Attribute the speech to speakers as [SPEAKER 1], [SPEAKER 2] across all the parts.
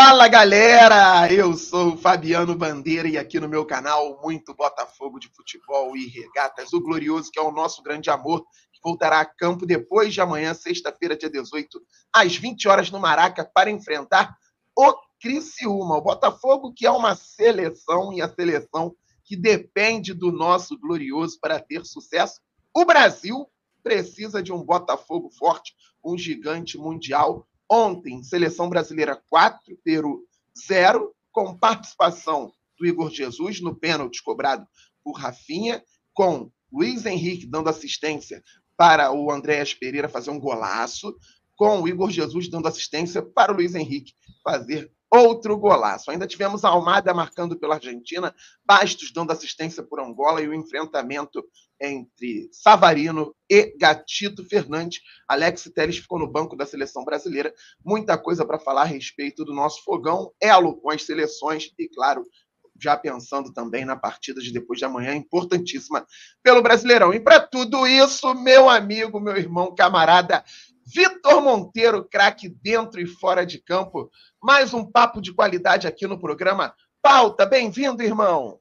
[SPEAKER 1] Fala galera, eu sou o Fabiano Bandeira e aqui no meu canal muito Botafogo de futebol e regatas, o glorioso que é o nosso grande amor, que voltará a campo depois de amanhã, sexta-feira, dia 18, às 20 horas no Maraca para enfrentar o Criciúma, o Botafogo que é uma seleção e a seleção que depende do nosso glorioso para ter sucesso. O Brasil precisa de um Botafogo forte, um gigante mundial Ontem, seleção brasileira 4, Peru 0, com participação do Igor Jesus no pênalti cobrado por Rafinha, com Luiz Henrique dando assistência para o Andréas Pereira fazer um golaço, com o Igor Jesus dando assistência para o Luiz Henrique fazer outro golaço. Ainda tivemos Almada marcando pela Argentina, Bastos dando assistência por Angola e o enfrentamento entre Savarino e Gatito Fernandes. Alex Teles ficou no banco da seleção brasileira. Muita coisa para falar a respeito do nosso fogão, elo com as seleções e, claro, já pensando também na partida de depois de amanhã, importantíssima pelo Brasileirão. E para tudo isso, meu amigo, meu irmão, camarada, Vitor Monteiro, craque dentro e fora de campo. Mais um papo de qualidade aqui no programa Pauta. Bem-vindo, irmão.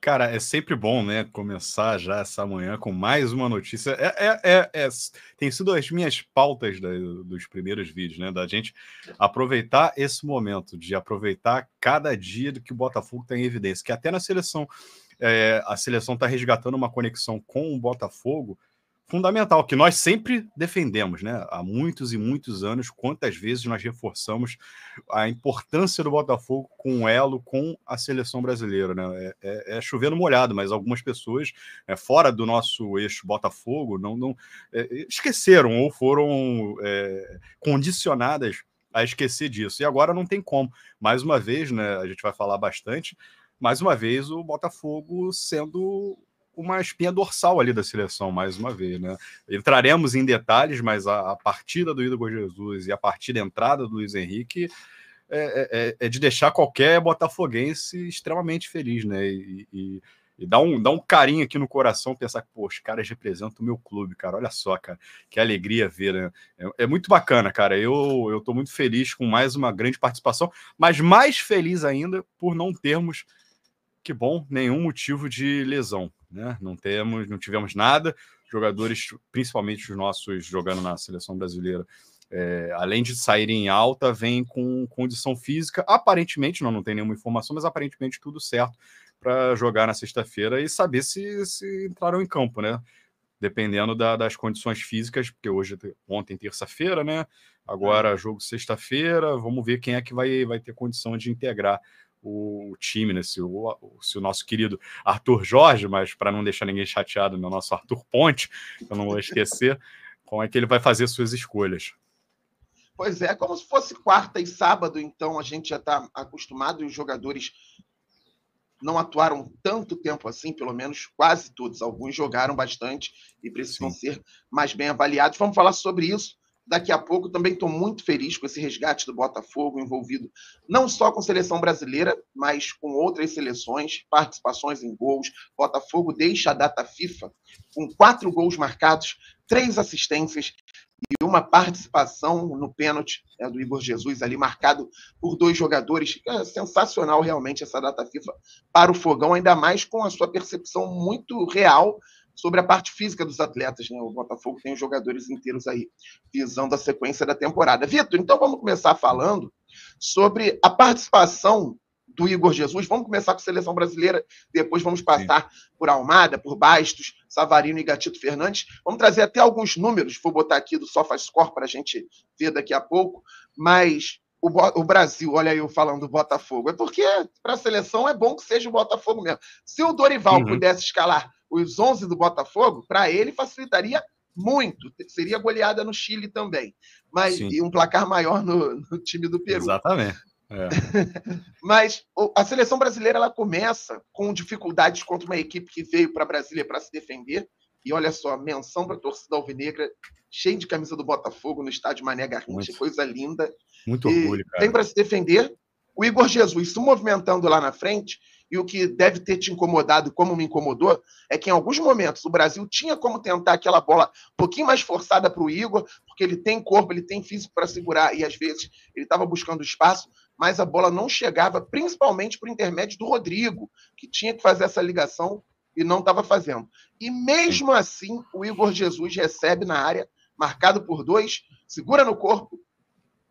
[SPEAKER 2] Cara, é sempre bom, né? Começar já essa manhã com mais uma notícia. É, é, é, é tem sido as minhas pautas da, dos primeiros vídeos, né? Da gente aproveitar esse momento, de aproveitar cada dia do que o Botafogo tem tá em evidência, que até na seleção. É, a seleção está resgatando uma conexão com o Botafogo fundamental, que nós sempre defendemos, né? Há muitos e muitos anos, quantas vezes nós reforçamos a importância do Botafogo com o elo com a seleção brasileira, né? É, é, é chovendo molhado, mas algumas pessoas é, fora do nosso eixo Botafogo não, não é, esqueceram ou foram é, condicionadas a esquecer disso. E agora não tem como. Mais uma vez, né? A gente vai falar bastante. Mais uma vez, o Botafogo sendo uma espinha dorsal ali da seleção, mais uma vez. Né? Entraremos em detalhes, mas a, a partida do Igor Jesus e a partida entrada do Luiz Henrique é, é, é, é, de deixar qualquer botafoguense extremamente feliz, né? E, e, e, dá, um, dá um carinho aqui no coração pensar que, pô, os caras representam o meu clube, cara. Olha só, cara, que alegria ver, né? É, é, muito bacana, cara. Eu, eu tô muito feliz com mais uma grande participação, mas mais feliz ainda por não termos, que bom, nenhum motivo de lesão né? Não temos, não tivemos nada. Jogadores, principalmente os nossos jogando na seleção brasileira, é, além de saírem em alta, vêm com condição física. Aparentemente, não, não tem nenhuma informação, mas aparentemente tudo certo para jogar na sexta-feira e saber se, se entraram em campo, né? Dependendo da, das condições físicas, porque hoje, ontem, terça-feira, né? Agora, é. jogo sexta-feira, vamos ver quem é que vai, vai ter condição de integrar o time, né? Se o, se o nosso querido Arthur Jorge, mas para não deixar ninguém chateado, meu nosso Arthur Ponte, eu não vou esquecer, como é que ele vai fazer suas escolhas.
[SPEAKER 1] Pois é, como se fosse quarta e sábado, então a gente já está acostumado e os jogadores não atuaram tanto tempo assim, pelo menos quase todos. Alguns jogaram bastante e precisam Sim. ser mais bem avaliados. Vamos falar sobre isso daqui a pouco. Também estou muito feliz com esse resgate do Botafogo, envolvido não só com a seleção brasileira, mas com outras seleções, participações em gols. Botafogo deixa a data FIFA com quatro gols marcados, três assistências e uma participação no pênalti né, do Igor Jesus ali, marcado por dois jogadores. É sensacional realmente essa data FIFA para o Fogão, ainda mais com a sua percepção muito real sobre a parte física dos atletas. Né? O Botafogo tem os jogadores inteiros aí, visando a sequência da temporada. Vitor, então vamos começar falando sobre a participação do Igor Jesus. Vamos começar com a seleção brasileira, depois vamos passar Sim. por Almada, por Bastos, Savarino e Gatito Fernandes. Vamos trazer até alguns números, vou botar aqui do SofaScore para a gente ver daqui a pouco, mas o, o, Brasil, olha eu falando do Botafogo, é porque para a seleção é bom que seja o Botafogo mesmo. Se o Dorival uhum. pudesse escalar os 11 do Botafogo, para ele facilitaria muito. Seria goleada no Chile também. Mas Sim. e um placar maior no, no time do Peru. Exatamente.
[SPEAKER 2] É.
[SPEAKER 1] Mas a seleção brasileira ela começa com dificuldades contra uma equipe que veio para Brasília para se defender. E olha só, menção para a torcida alvinegra, cheio de camisa do Botafogo no estádio Mané Garrincha, coisa linda.
[SPEAKER 2] Muito e orgulho, cara.
[SPEAKER 1] Tem para se defender. O Igor Jesus se movimentando lá na frente, e o que deve ter te incomodado, como me incomodou, é que em alguns momentos o Brasil tinha como tentar aquela bola um pouquinho mais forçada para o Igor, porque ele tem corpo, ele tem físico para segurar, e às vezes ele estava buscando espaço, mas a bola não chegava, principalmente por intermédio do Rodrigo, que tinha que fazer essa ligação e não estava fazendo. E mesmo assim, o Igor Jesus recebe na área, marcado por dois, segura no corpo,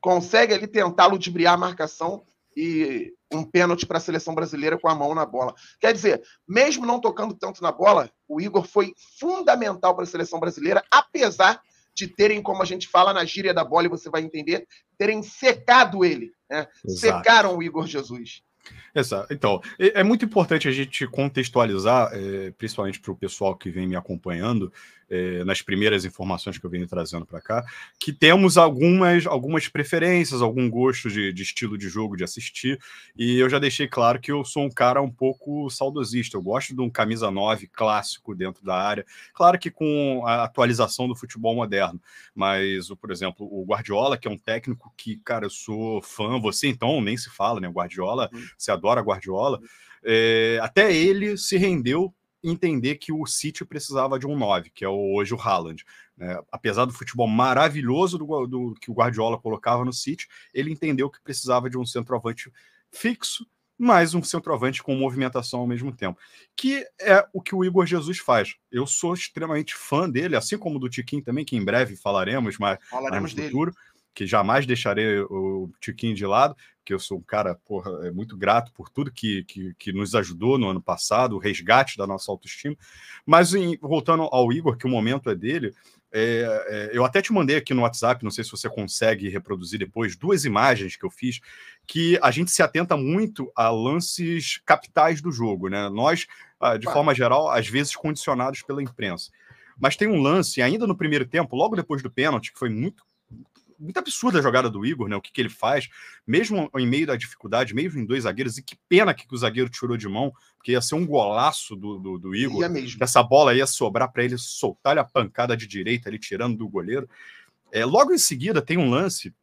[SPEAKER 1] consegue ali tentar ludibriar a marcação e um pênalti para a seleção brasileira com a mão na bola. Quer dizer, mesmo não tocando tanto na bola, o Igor foi fundamental para a seleção brasileira, apesar de terem, como a gente fala na gíria da bola, e você vai entender, terem secado ele. Né? Secaram o Igor Jesus.
[SPEAKER 2] Exato. Então, é muito importante a gente contextualizar, é, principalmente para o pessoal que vem me acompanhando, é, nas primeiras informações que eu venho trazendo para cá, que temos algumas, algumas preferências, algum gosto de, de, estilo de jogo, de assistir, e eu já deixei claro que eu sou um cara um pouco saudosista, eu gosto de um camisa 9 clássico dentro da área, claro que com a atualização do futebol moderno, mas, por exemplo, o Guardiola, que é um técnico que, cara, eu sou fã, você então nem se fala, né, Guardiola, uhum. você adora Guardiola, é, até ele se rendeu entender que o City precisava de um 9, que é hoje o Haaland. É, apesar do futebol maravilhoso do, do, que o Guardiola colocava no City, ele entendeu que precisava de um centroavante fixo, mas um centroavante com movimentação ao mesmo tempo, que é o que o Igor Jesus faz. Eu sou extremamente fã dele, assim como do Tiquinho também, que em breve falaremos, mas falaremos no futuro. Dele que jamais deixarei o Tiquinho de lado, que eu sou um cara porra, é muito grato por tudo que, que, que, nos ajudou no ano passado, o resgate da nossa autoestima. Mas em, voltando ao Igor, que o momento é dele, é, é, eu até te mandei aqui no WhatsApp, não sei se você consegue reproduzir depois, duas imagens que eu fiz, que a gente se atenta muito a lances capitais do jogo, né? Nós, ah, de forma geral, às vezes condicionados pela imprensa. Mas tem um lance, ainda no primeiro tempo, logo depois do pênalti, que foi muito muito absurda a jogada do Igor, né? O que, que ele faz, mesmo em meio da dificuldade, mesmo em dois zagueiros, e que pena que, o zagueiro tirou de mão, porque ia ser um golaço do, do, do Igor. Ia mesmo. Essa bola ia sobrar para ele soltar a pancada de direita ali, tirando do goleiro. É, logo em seguida, tem um lance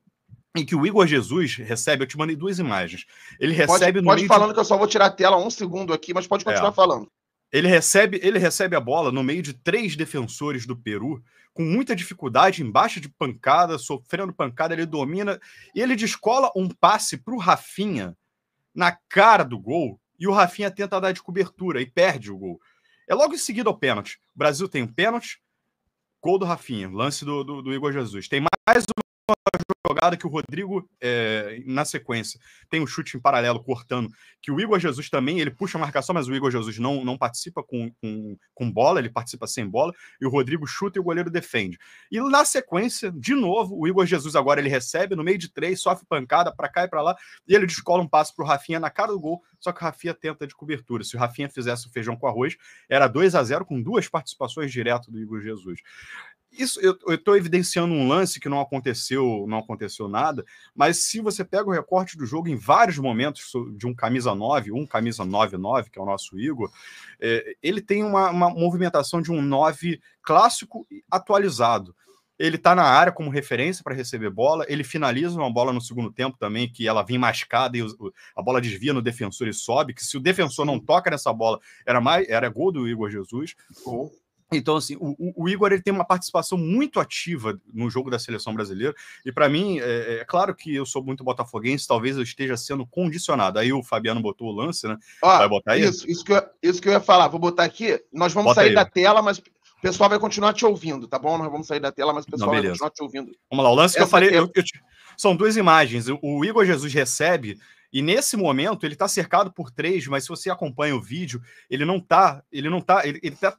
[SPEAKER 2] em que o Igor Jesus recebe, eu te mandei duas imagens. Ele recebe pode, no. Pode meio falando de... que eu
[SPEAKER 1] só vou tirar a tela um segundo aqui, mas pode
[SPEAKER 2] é. continuar é. falando. Ele recebe, ele recebe a bola no meio de três defensores do Peru, com muita dificuldade, embaixo de pancada, sofrendo pancada, ele domina e ele descola um passe para o Rafinha na cara do gol e o Rafinha tenta dar de cobertura e perde o gol. É logo em seguida o pênalti. O Brasil tem um pênalti, gol do Rafinha, lance do, do, do Igor Jesus. Tem mais jogada que o Rodrigo, é, na sequência, tem um chute em paralelo cortando, que o Igor Jesus também, ele puxa a marcação, mas o Igor Jesus não, não participa com, com, com bola, ele participa sem bola, e o Rodrigo chuta e o goleiro defende. E na sequência, de novo, o Igor Jesus agora ele recebe no meio de três, sofre pancada para cá e para lá, e ele descola um passo pro Rafinha na cara do gol, só que o Rafinha tenta de cobertura. Se o Rafinha fizesse o feijão com arroz, era 2 a 0 com duas participações direto do Igor Jesus. Isso eu estou evidenciando um lance que não aconteceu, não aconteceu nada, mas se você pega o recorte do jogo em vários momentos de um camisa 9, um camisa 9-9, que é o nosso Igor, é, ele tem uma, uma movimentação de um 9 clássico atualizado ele está na área como referência para receber bola, ele finaliza uma bola no segundo tempo também, que ela vem mascada e a bola desvia no defensor e sobe, que se o defensor não toca nessa bola, era mais era gol do Igor Jesus. Então, assim, o, o, Igor ele tem uma participação muito ativa no jogo da seleção brasileira. E para mim, é, é, é, claro que eu sou muito botafoguense, talvez eu esteja sendo condicionado. Aí o Fabiano botou o lance, né? Ó, vai botar isso? Isso,
[SPEAKER 1] isso que, eu, isso que eu ia falar. Vou botar aqui. Nós vamos Bota sair aí. da tela, mas o pessoal vai continuar te ouvindo, tá bom? Nós vamos sair da tela, mas o pessoal Não, vai continuar te
[SPEAKER 2] ouvindo. Vamos lá, o lance Essa que eu falei. É... Eu, eu, são duas imagens. o Igor Jesus recebe e nesse momento ele está cercado por três, mas se você acompanha o vídeo, ele não tá, ele não tá, ele, ele tá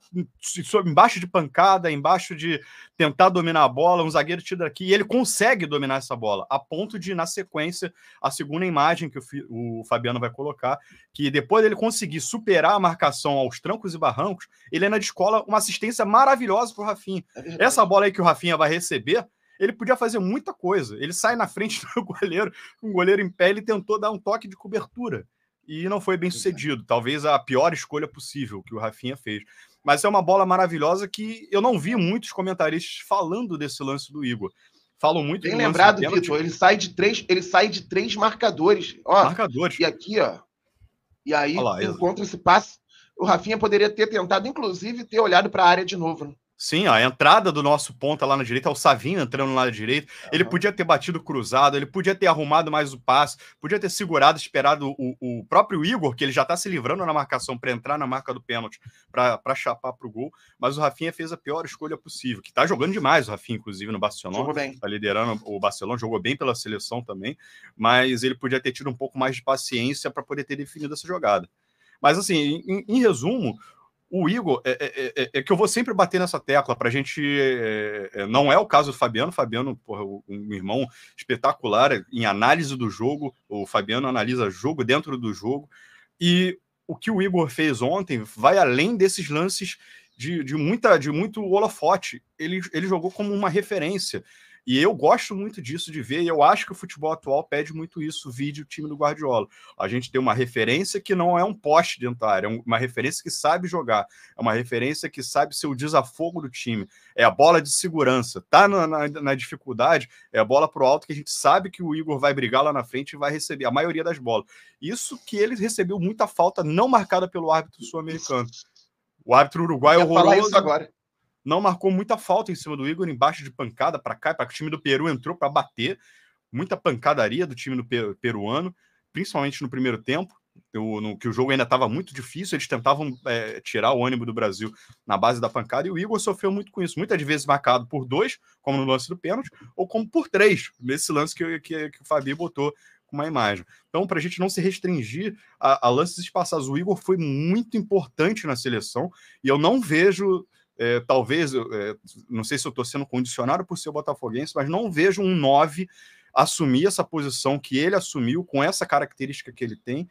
[SPEAKER 2] embaixo de pancada, embaixo de tentar dominar a bola, um zagueiro tira aqui, e ele consegue dominar essa bola, a ponto de, na sequência, a segunda imagem que o, o Fabiano vai colocar, que depois ele conseguir superar a marcação aos trancos e barrancos, ele ainda descola uma assistência maravilhosa para o Rafinha. É essa bola aí que o Rafinha vai receber, ele podia fazer muita coisa. Ele sai na frente do goleiro, um goleiro em pé, ele tentou dar um toque de cobertura e não foi bem sucedido. Talvez a pior escolha possível que o Rafinha fez. Mas é uma bola maravilhosa que eu não vi muitos comentaristas falando desse lance do Igor. Falam muito Bem lembrado, Vitor, ele sai de três, ele sai de três marcadores.
[SPEAKER 1] Ó, marcadores. E aqui, ó. E aí lá, encontra esse passe. O Rafinha poderia ter
[SPEAKER 2] tentado, inclusive, ter olhado para a área de novo. Né? Sim, a entrada do nosso ponta lá na direita, é o Savino entrando lá na direita. Uhum. Ele podia ter batido cruzado, ele podia ter arrumado mais o passe, podia ter segurado, esperado o, o próprio Igor, que ele já está se livrando na marcação para entrar na marca do pênalti, para chapar para o gol. Mas o Rafinha fez a pior escolha possível, que está jogando demais o Rafinha, inclusive, no Barcelona. Jogou bem. Está liderando o Barcelona, jogou bem pela seleção também, mas ele podia ter tido um pouco mais de paciência para poder ter definido essa jogada. Mas, assim, em, em resumo, o Igor, é é, é, é, é, que eu vou sempre bater nessa tecla para a gente. É, não é o caso do Fabiano. Fabiano, porra, um irmão espetacular em análise do jogo. O Fabiano analisa jogo dentro do jogo. E o que o Igor fez ontem vai além desses lances de, de muita, de muito holofote. Ele, ele jogou como uma referência. E eu gosto muito disso de ver, e eu acho que o futebol atual pede muito isso, vídeo time do Guardiola. A gente tem uma referência que não é um poste dentro da área, é uma referência que sabe jogar, é uma referência que sabe ser o desafogo do time, é a bola de segurança. Tá na, na, na dificuldade, é a bola pro alto que a gente sabe que o Igor vai brigar lá na frente e vai receber a maioria das bolas. Isso que ele recebeu muita falta não marcada pelo árbitro sul-americano. O árbitro uruguaio é horroroso. Falar isso agora não marcou muita falta em cima do Igor, embaixo de pancada para cá, para que o time do Peru entrou para bater, muita pancadaria do time do peruano, principalmente no primeiro tempo, no, que o jogo ainda estava muito difícil, eles tentavam é, tirar o ânimo do Brasil na base da pancada, e o Igor sofreu muito com isso, muitas vezes marcado por dois, como no lance do pênalti, ou como por três, nesse lance que, que, que o Fabio botou com uma imagem. Então, para a gente não se restringir a, a lances espaçados, o Igor foi muito importante na seleção e eu não vejo é, talvez, é, não sei se eu estou sendo condicionado por ser botafoguense, mas não vejo um 9 assumir essa posição que ele assumiu, com essa característica que ele tem,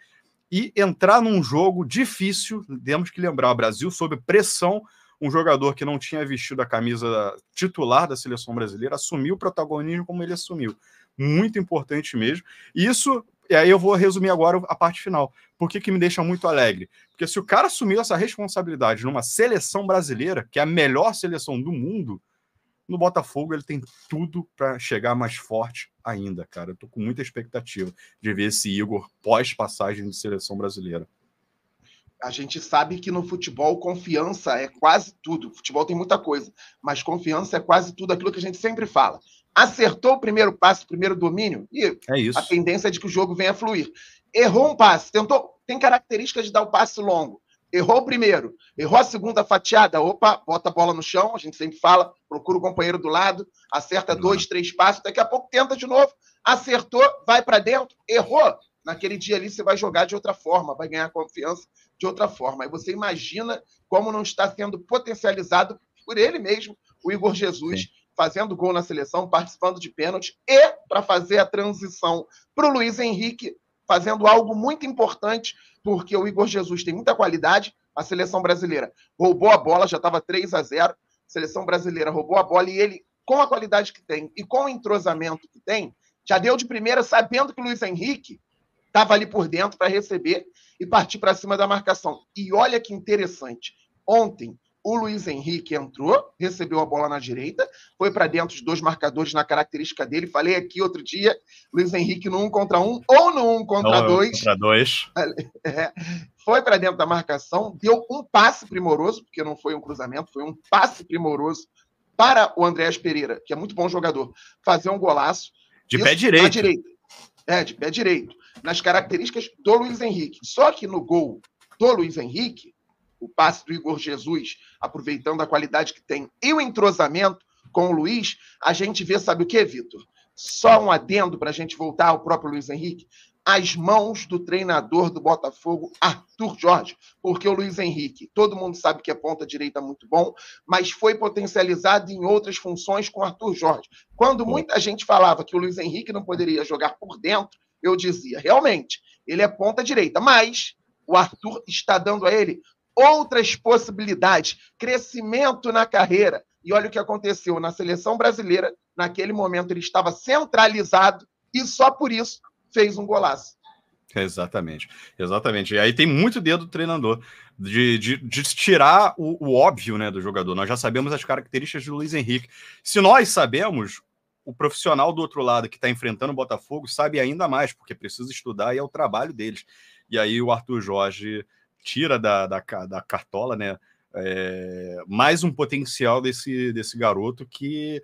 [SPEAKER 2] e entrar num jogo difícil, temos que lembrar, o Brasil sob pressão, um jogador que não tinha vestido a camisa titular da seleção brasileira assumiu o protagonismo como ele assumiu. Muito importante mesmo. Isso e aí eu vou resumir agora a parte final. Por que, que me deixa muito alegre? Porque se o cara assumiu essa responsabilidade numa seleção brasileira, que é a melhor seleção do mundo, no Botafogo ele tem tudo para chegar mais forte ainda, cara. Eu tô com muita expectativa de ver esse Igor pós-passagem de seleção brasileira.
[SPEAKER 1] A gente sabe que no futebol confiança é quase tudo. futebol tem muita coisa, mas confiança é quase tudo aquilo que a gente sempre fala acertou o primeiro passo, o primeiro domínio, e é a tendência é de que o jogo venha a fluir. Errou um passe, tentou, tem característica de dar o um passe longo. Errou o primeiro, errou a segunda fatiada, opa, bota a bola no chão, a gente sempre fala, procura o companheiro do lado, acerta uhum. dois, três passos, daqui a pouco tenta de novo, acertou, vai para dentro, errou. Naquele dia ali você vai jogar de outra forma, vai ganhar confiança de outra forma. Aí você imagina como não está sendo potencializado por ele mesmo, o Igor Jesus, Sim fazendo gol na seleção, participando de pênalti e para fazer a transição para o Luiz Henrique, fazendo algo muito importante, porque o Igor Jesus tem muita qualidade. A seleção brasileira roubou a bola, já estava 3 a 0. A seleção brasileira roubou a bola e ele, com a qualidade que tem e com o entrosamento que tem, já deu de primeira sabendo que o Luiz Henrique estava ali por dentro para receber e partir para cima da marcação. E olha que interessante. Ontem, o Luiz Henrique entrou, recebeu a bola na direita, foi para dentro de dois marcadores na característica dele. Falei aqui outro dia, Luiz Henrique no um contra um ou no um contra não, é dois.
[SPEAKER 2] Contra dois.
[SPEAKER 1] É, foi para dentro da marcação, deu um passe primoroso, porque não foi um cruzamento, foi um passe primoroso para o Andrés Pereira, que é muito bom jogador, fazer um golaço. De pé direito. direito. É, de pé direito. Nas características do Luiz Henrique. Só que no gol do Luiz Henrique, o passe do Igor Jesus, aproveitando a qualidade que tem e o entrosamento com o Luiz, a gente vê, sabe o que, Vitor? Só um adendo para a gente voltar ao próprio Luiz Henrique. As mãos do treinador do Botafogo, Arthur Jorge, porque o Luiz Henrique, todo mundo sabe que é ponta direita muito bom, mas foi potencializado em outras funções com Arthur Jorge. Quando muita gente falava que o Luiz Henrique não poderia jogar por dentro, eu dizia, realmente, ele é ponta direita, mas o Arthur está dando a ele outras possibilidades, crescimento na carreira. E olha o que aconteceu na seleção brasileira. Naquele momento ele estava centralizado e só por isso fez um golaço.
[SPEAKER 2] Exatamente, exatamente. E aí tem muito dedo do treinador de, de, de tirar o, o, óbvio né, do jogador. Nós já sabemos as características do Luiz Henrique. Se nós sabemos, o profissional do outro lado que está enfrentando o Botafogo sabe ainda mais, porque precisa estudar e é o trabalho deles. E aí o Arthur Jorge tira da, da, da cartola, né? É, mais um potencial desse, desse garoto que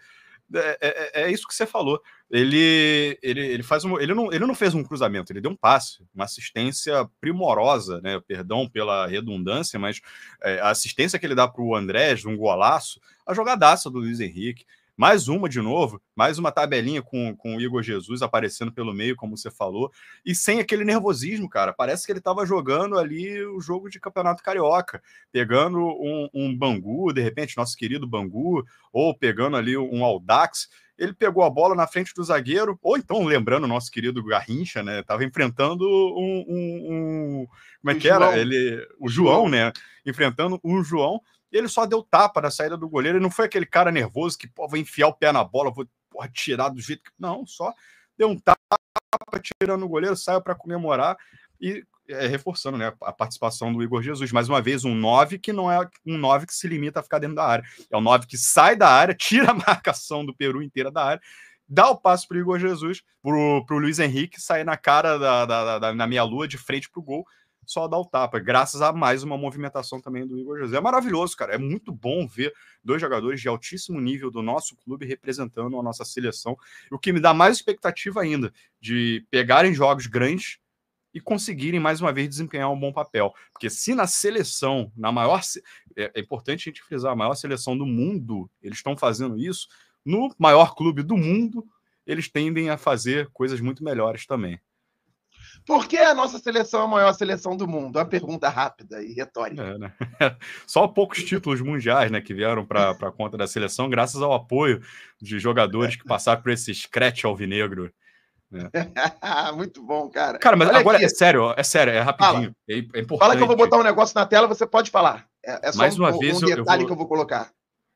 [SPEAKER 2] é, é, é, é, isso que você falou. Ele, ele, ele faz um, ele, não, ele não fez um cruzamento, ele deu um passe, uma assistência primorosa, né? Perdão pela redundância, mas é, a assistência que ele dá para o Andrés, um golaço, a jogadaça do Luiz Henrique. Mais uma de novo, mais uma tabelinha com, com o Igor Jesus aparecendo pelo meio, como você falou, e sem aquele nervosismo, cara. Parece que ele estava jogando ali o jogo de campeonato carioca, pegando um, um Bangu, de repente, nosso querido Bangu, ou pegando ali um Aldax ele pegou a bola na frente do zagueiro, ou então, lembrando o nosso querido Garrincha, né? Tava enfrentando um. um, um como é o que João. era? Ele, o João, João, né? Enfrentando um João ele só deu tapa na saída do goleiro. Ele não foi aquele cara nervoso que, pô, vou enfiar o pé na bola, vou porra, tirar do jeito que. Não, só deu um tapa, tirando o goleiro, saiu para comemorar e é, reforçando né, a participação do Igor Jesus. Mais uma vez, um 9 que não é um 9 que se limita a ficar dentro da área. É um 9 que sai da área, tira a marcação do Peru inteira da área. Dá o passo para o Igor Jesus, para o Luiz Henrique sair na cara da, da, da, da minha lua de frente para o gol só dar o tapa, é graças a mais uma movimentação também do Igor José. É maravilhoso, cara. É muito bom ver dois jogadores de altíssimo nível do nosso clube representando a nossa seleção. O que me dá mais expectativa ainda de pegarem jogos grandes e conseguirem mais uma vez desempenhar um bom papel. Porque se na seleção, na maior. É, é, importante a gente frisar, a maior seleção do mundo, eles estão fazendo isso, no maior clube do mundo, eles tendem a fazer coisas muito melhores também. Por que
[SPEAKER 1] a nossa seleção é a maior seleção do mundo? É uma pergunta rápida
[SPEAKER 2] e retórica. É, né? Só poucos títulos mundiais né, que vieram para a conta da seleção, graças ao apoio de jogadores que passaram por esse scratch alvinegro.
[SPEAKER 1] É. Muito bom, cara. Cara, mas Olha agora aqui. é
[SPEAKER 2] sério, é sério, é rapidinho. É, é Fala que eu vou botar
[SPEAKER 1] um negócio na tela, você pode falar. É, é só Mais uma um, vez, um detalhe eu vou... que eu vou colocar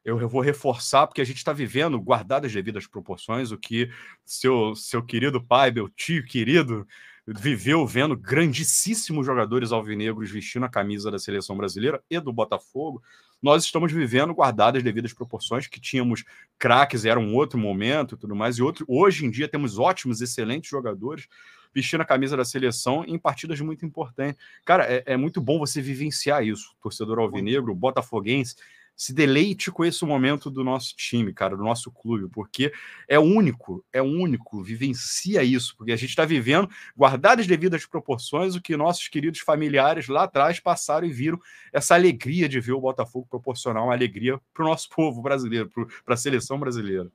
[SPEAKER 2] eu vou reforçar, porque a gente está vivendo, guardadas as devidas proporções, o que seu, seu querido pai, meu tio querido, viveu vendo grandíssimos jogadores alvinegros vestindo a camisa da seleção brasileira e do Botafogo. Nós estamos vivendo, guardadas devidas proporções, que tínhamos craques, era um outro momento tudo mais, e outro, hoje em dia temos ótimos, excelentes jogadores vestindo a camisa da seleção em partidas muito importantes. Cara, é, é muito bom você vivenciar isso, torcedor alvinegro, botafoguense, se deleite com esse momento do nosso time, cara, do nosso clube, porque é único, é único, vivencia isso, porque a gente está vivendo, guardadas devidas proporções, o que nossos queridos familiares lá atrás passaram e viram essa alegria de ver o Botafogo proporcionar uma alegria para o nosso povo brasileiro, para a seleção brasileira.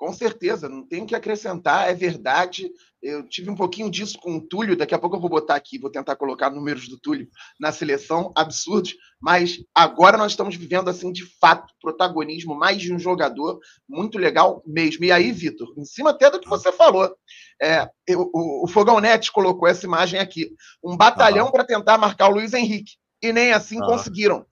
[SPEAKER 1] Com certeza, não tem que acrescentar, é verdade. Eu tive um pouquinho disso com o Túlio, daqui a pouco eu vou botar aqui, vou tentar colocar números do Túlio na seleção, absurdos, mas agora nós estamos vivendo, assim, de fato, protagonismo mais de um jogador, muito legal mesmo. E aí, Vitor, em cima até do que ah. você falou, é, eu, o, o Fogão Net colocou essa imagem aqui, um batalhão para tentar marcar o Luiz Henrique, e nem assim conseguiram.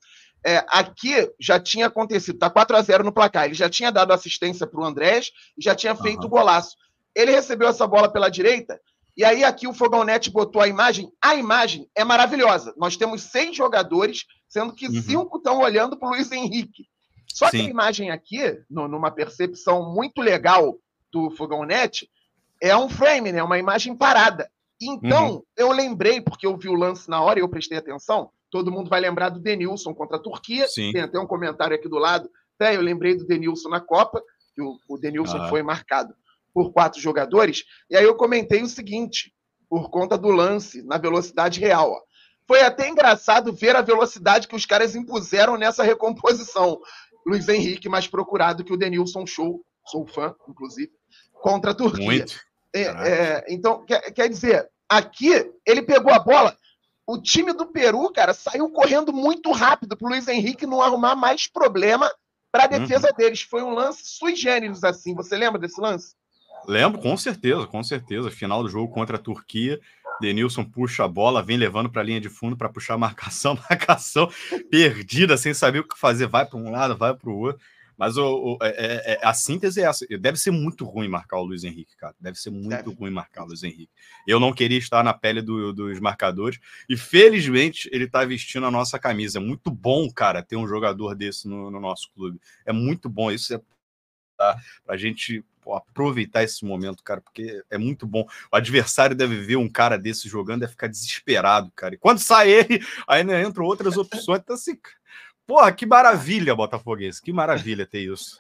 [SPEAKER 1] É, aqui já tinha acontecido, tá 4 a 0 no placar. Ele já tinha dado assistência para o Andrés e já tinha feito o golaço. Ele recebeu essa bola pela direita, e aí aqui o Fogonete botou a imagem. A imagem é maravilhosa. Nós temos seis jogadores, sendo que uhum. cinco estão olhando para o Luiz Henrique. Só Sim. que a imagem aqui, no, numa percepção muito legal do Fogonete, é um frame, né? Uma imagem parada. Então, uhum. eu lembrei, porque eu vi o lance na hora e eu prestei atenção, todo mundo vai lembrar do Denilson contra a Turquia. Sim. Tem até um comentário aqui do lado. Até eu lembrei do Denilson na Copa, que o, Denilson ah. foi marcado por quatro jogadores. E aí eu comentei o seguinte, por conta do lance, na velocidade real. Ó. Foi até engraçado ver a velocidade que os caras impuseram nessa recomposição. Luiz Henrique mais procurado que o Denilson Show, sou fã, inclusive, contra a Turquia. Muito. É, é, então, quer, quer dizer, aqui ele pegou a bola o time do Peru, cara, saiu correndo muito rápido para o Luiz Henrique não arrumar mais problema para a defesa uhum. deles. Foi um lance sui generis, assim. Você lembra
[SPEAKER 2] desse lance? Lembro, com certeza, com certeza. Final do jogo contra a Turquia. Denilson puxa a bola, vem levando para a linha de fundo para puxar a marcação, marcação perdida, sem saber o que fazer. Vai para um lado, vai para o outro. Mas o, o é, é, é, a síntese é essa. Deve ser muito ruim marcar o Luiz Henrique, cara. Deve ser muito Deve. ruim marcar o Luiz Henrique. Eu não queria estar na pele do, dos marcadores. E felizmente ele está vestindo a nossa camisa. É muito bom, cara, ter um jogador desse no, no nosso clube. É muito bom. Isso é para a gente pô, aproveitar esse momento, cara, porque é muito bom. O adversário deve ver um cara desse jogando, deve ficar desesperado, cara. E quando sai ele, ainda né, entram outras opções. Então, assim, Porra, que maravilha, Botafoguense. Que maravilha ter isso.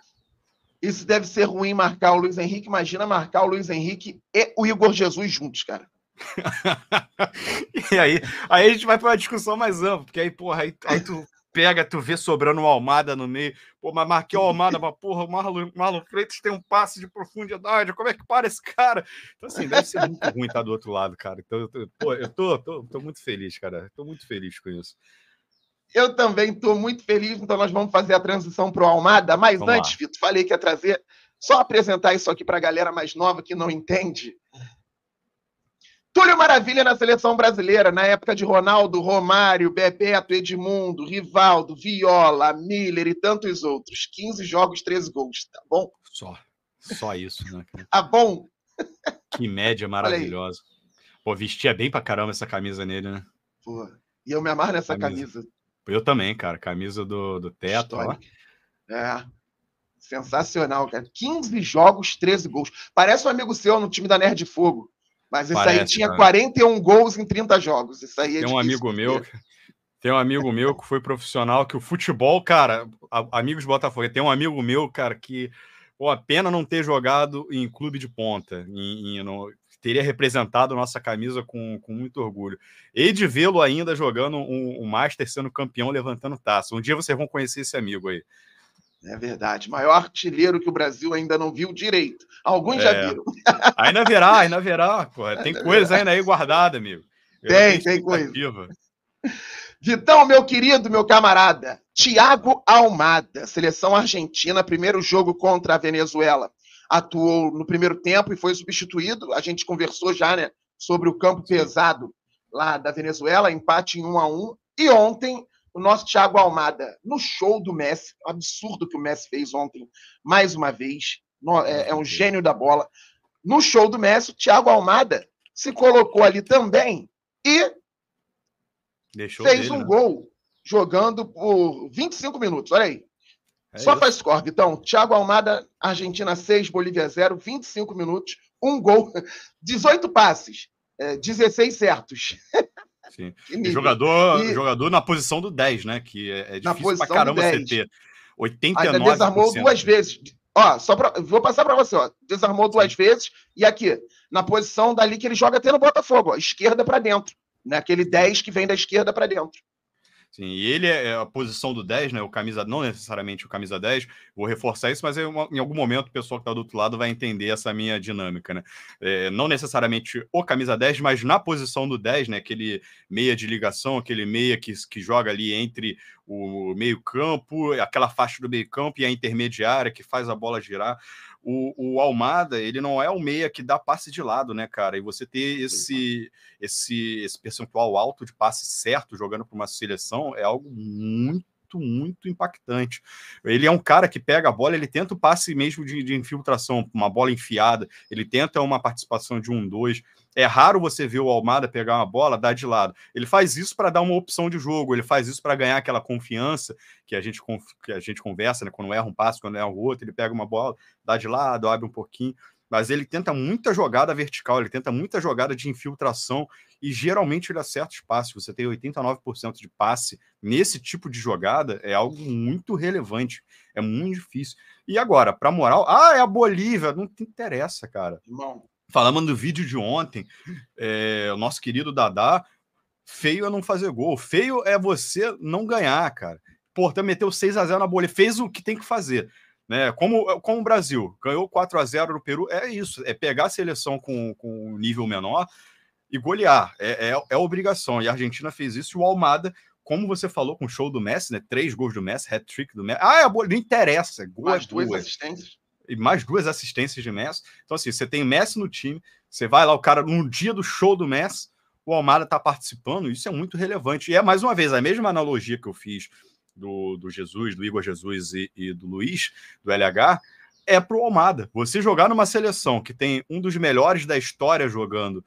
[SPEAKER 2] Isso deve ser ruim marcar
[SPEAKER 1] o Luiz Henrique. Imagina marcar o Luiz Henrique e o Igor Jesus juntos, cara.
[SPEAKER 2] e aí, aí a gente vai para uma discussão mais ampla, porque aí, porra, aí, aí tu pega, tu vê sobrando uma Almada no meio. Pô, mas marquei a Almada, mas porra, o Marlon, Marlon Freitas tem um passe de profundidade. Como é que para esse cara? Então, assim, deve ser muito ruim estar do outro lado, cara. Então, eu tô, eu tô, tô, tô muito feliz, cara. Tô muito feliz com isso. Eu também estou muito
[SPEAKER 1] feliz, então nós vamos fazer a transição para o Almada. Mas vamos antes, lá. Vitor,
[SPEAKER 2] falei que ia trazer,
[SPEAKER 1] só apresentar isso aqui para a galera mais nova que não entende. Túlio Maravilha na seleção brasileira, na época de Ronaldo, Romário, Bebeto, Edmundo, Rivaldo, Viola, Miller e tantos outros. 15 jogos, 13 gols, tá bom?
[SPEAKER 2] Só. Só isso, né? tá bom? Que média maravilhosa. Pô, vestia bem pra caramba essa camisa nele, né?
[SPEAKER 1] Pô, e eu me amarro nessa camisa. camisa.
[SPEAKER 2] Eu também, cara. Camisa do, do teto. Ó.
[SPEAKER 1] É. Sensacional, cara. 15 jogos, 13 gols. Parece um amigo seu no time da Nerd Fogo. Mas isso aí tinha cara. 41 gols em 30 jogos. Isso aí é Tem um amigo meu.
[SPEAKER 2] Tem um amigo meu que foi profissional, que o futebol, cara, a, amigos Botafogo, tem um amigo meu, cara, que pô, a pena não ter jogado em clube de ponta, em, em no, teria representado nossa camisa com, com muito orgulho. E de vê-lo ainda jogando um, um Master, sendo campeão, levantando taça. Um dia vocês vão conhecer esse amigo aí. É verdade. Maior
[SPEAKER 1] artilheiro que o Brasil ainda não viu direito.
[SPEAKER 2] Alguns é. já viram. Ainda verá, ainda verá. Tem ainda coisa verá. ainda aí guardada, amigo. Eu tem, tem coisa. Vitão, meu querido, meu
[SPEAKER 1] camarada. Tiago Almada, seleção argentina, primeiro jogo contra a Venezuela atuou no primeiro tempo e foi substituído. A gente conversou já né, sobre o campo pesado lá da Venezuela, empate em 1 um a 1 um. E ontem, o nosso Thiago Almada, no show do Messi, absurdo que o Messi fez ontem, mais uma vez, é, é, um gênio da bola. No show do Messi, o Thiago Almada se colocou ali também e
[SPEAKER 2] Deixou fez dele, um né?
[SPEAKER 1] gol jogando por 25 minutos. Olha aí. É Só para score, então. Thiago Almada, Argentina 6, Bolívia 0, 25 minutos, um gol, 18 passes, 16 é, certos.
[SPEAKER 2] Sim. E jogador, e... jogador na posição do 10, né? Que é, é difícil pra caramba você ter. 89%. Ainda desarmou duas
[SPEAKER 1] vezes. Ó, só pra, vou passar para você, ó. Desarmou duas Sim. vezes e aqui, na posição dali que ele joga até no Botafogo, ó, esquerda para dentro, né? Aquele 10 que vem da esquerda para dentro.
[SPEAKER 2] Sim, e ele é, é a posição do 10, né? O camisa, não necessariamente o camisa 10, vou reforçar isso, mas é uma, em algum momento o pessoal que está do outro lado vai entender essa minha dinâmica, né? É, não necessariamente o camisa 10, mas na posição do 10, né? Aquele meia de ligação, aquele meia que, que joga ali entre o meio-campo, aquela faixa do meio-campo e a intermediária que faz a bola girar o, o Almada, ele não é o meia que dá passe de lado, né, cara? E você ter esse, esse, esse percentual alto de passe certo jogando para uma seleção é algo muito muito, muito impactante. Ele é um cara que pega a bola, ele tenta o passe mesmo de, de infiltração, uma bola enfiada, ele tenta uma participação de um, dois. É raro você ver o Almada pegar uma bola, dar de lado. Ele faz isso para dar uma opção de jogo, ele faz isso para ganhar aquela confiança que a gente, que a gente conversa, né? Quando erra um passo, quando erra o outro, ele pega uma bola, dá de lado, abre um pouquinho mas ele tenta muita jogada vertical, ele tenta muita jogada de infiltração e geralmente ele acerta os Você tem 89% de passe nesse tipo de jogada, é algo muito relevante, é muito difícil. E agora, para moral, ah, é a Bolívia, não te interessa, cara. Irmão. Falamos do vídeo de ontem, é, o nosso querido Dadá, feio é não fazer gol, feio é você não ganhar, cara. Portanto, meteu 6 a 0 na Bolívia, fez o que tem que fazer né? Como, como o Brasil ganhou 4 a 0 no Peru, é isso, é pegar a seleção com, com um nível menor e golear, é, é, é obrigação. E a Argentina fez isso e o Almada como você falou com o show do Messi, né? Três gols do Messi, hat-trick do Messi. Ah, é boa, não interessa. Gol mais é duas assistências. E mais duas assistências de Messi. Então, assim, você tem Messi no time, você vai lá, o cara, no dia do show do Messi, o Almada tá participando, isso é muito relevante. E é, mais uma vez, a mesma analogia que eu fiz do, do Jesus, do Igor Jesus e, e do Luiz, do LH, é pro Almada. Você jogar numa seleção que tem um dos melhores da história jogando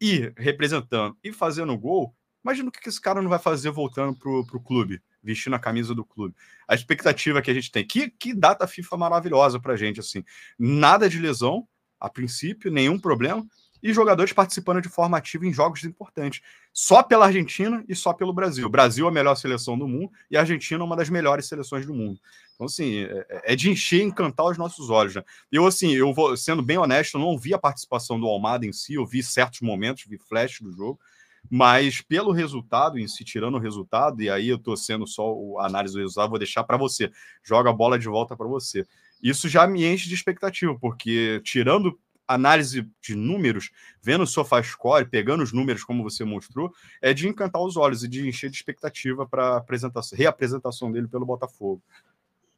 [SPEAKER 2] e representando e fazendo gol, imagina o que esse cara não vai fazer voltando pro, pro clube, vestindo a camisa do clube. A expectativa que a gente tem. Que, que data FIFA maravilhosa pra gente, assim. Nada de lesão, a princípio, nenhum problema e jogadores participando de forma ativa em jogos importantes. Só pela Argentina e só pelo Brasil. O Brasil é a melhor seleção do mundo e a Argentina é uma das melhores seleções do mundo. Então, assim, é, é, é de encher e encantar os nossos olhos. Né? Eu, assim, eu vou sendo bem honesto, não vi a participação do Almada em si, eu vi certos momentos, vi flash do jogo, mas pelo resultado em si, tirando o resultado, e aí eu tô sendo só o análise do resultado, vou deixar para você. Joga a bola de volta para você. Isso já me enche de expectativa, porque tirando análise de números, vendo o SofaScore, pegando os números como você mostrou, é de encantar os olhos e de encher de expectativa para a reapresentação dele pelo Botafogo.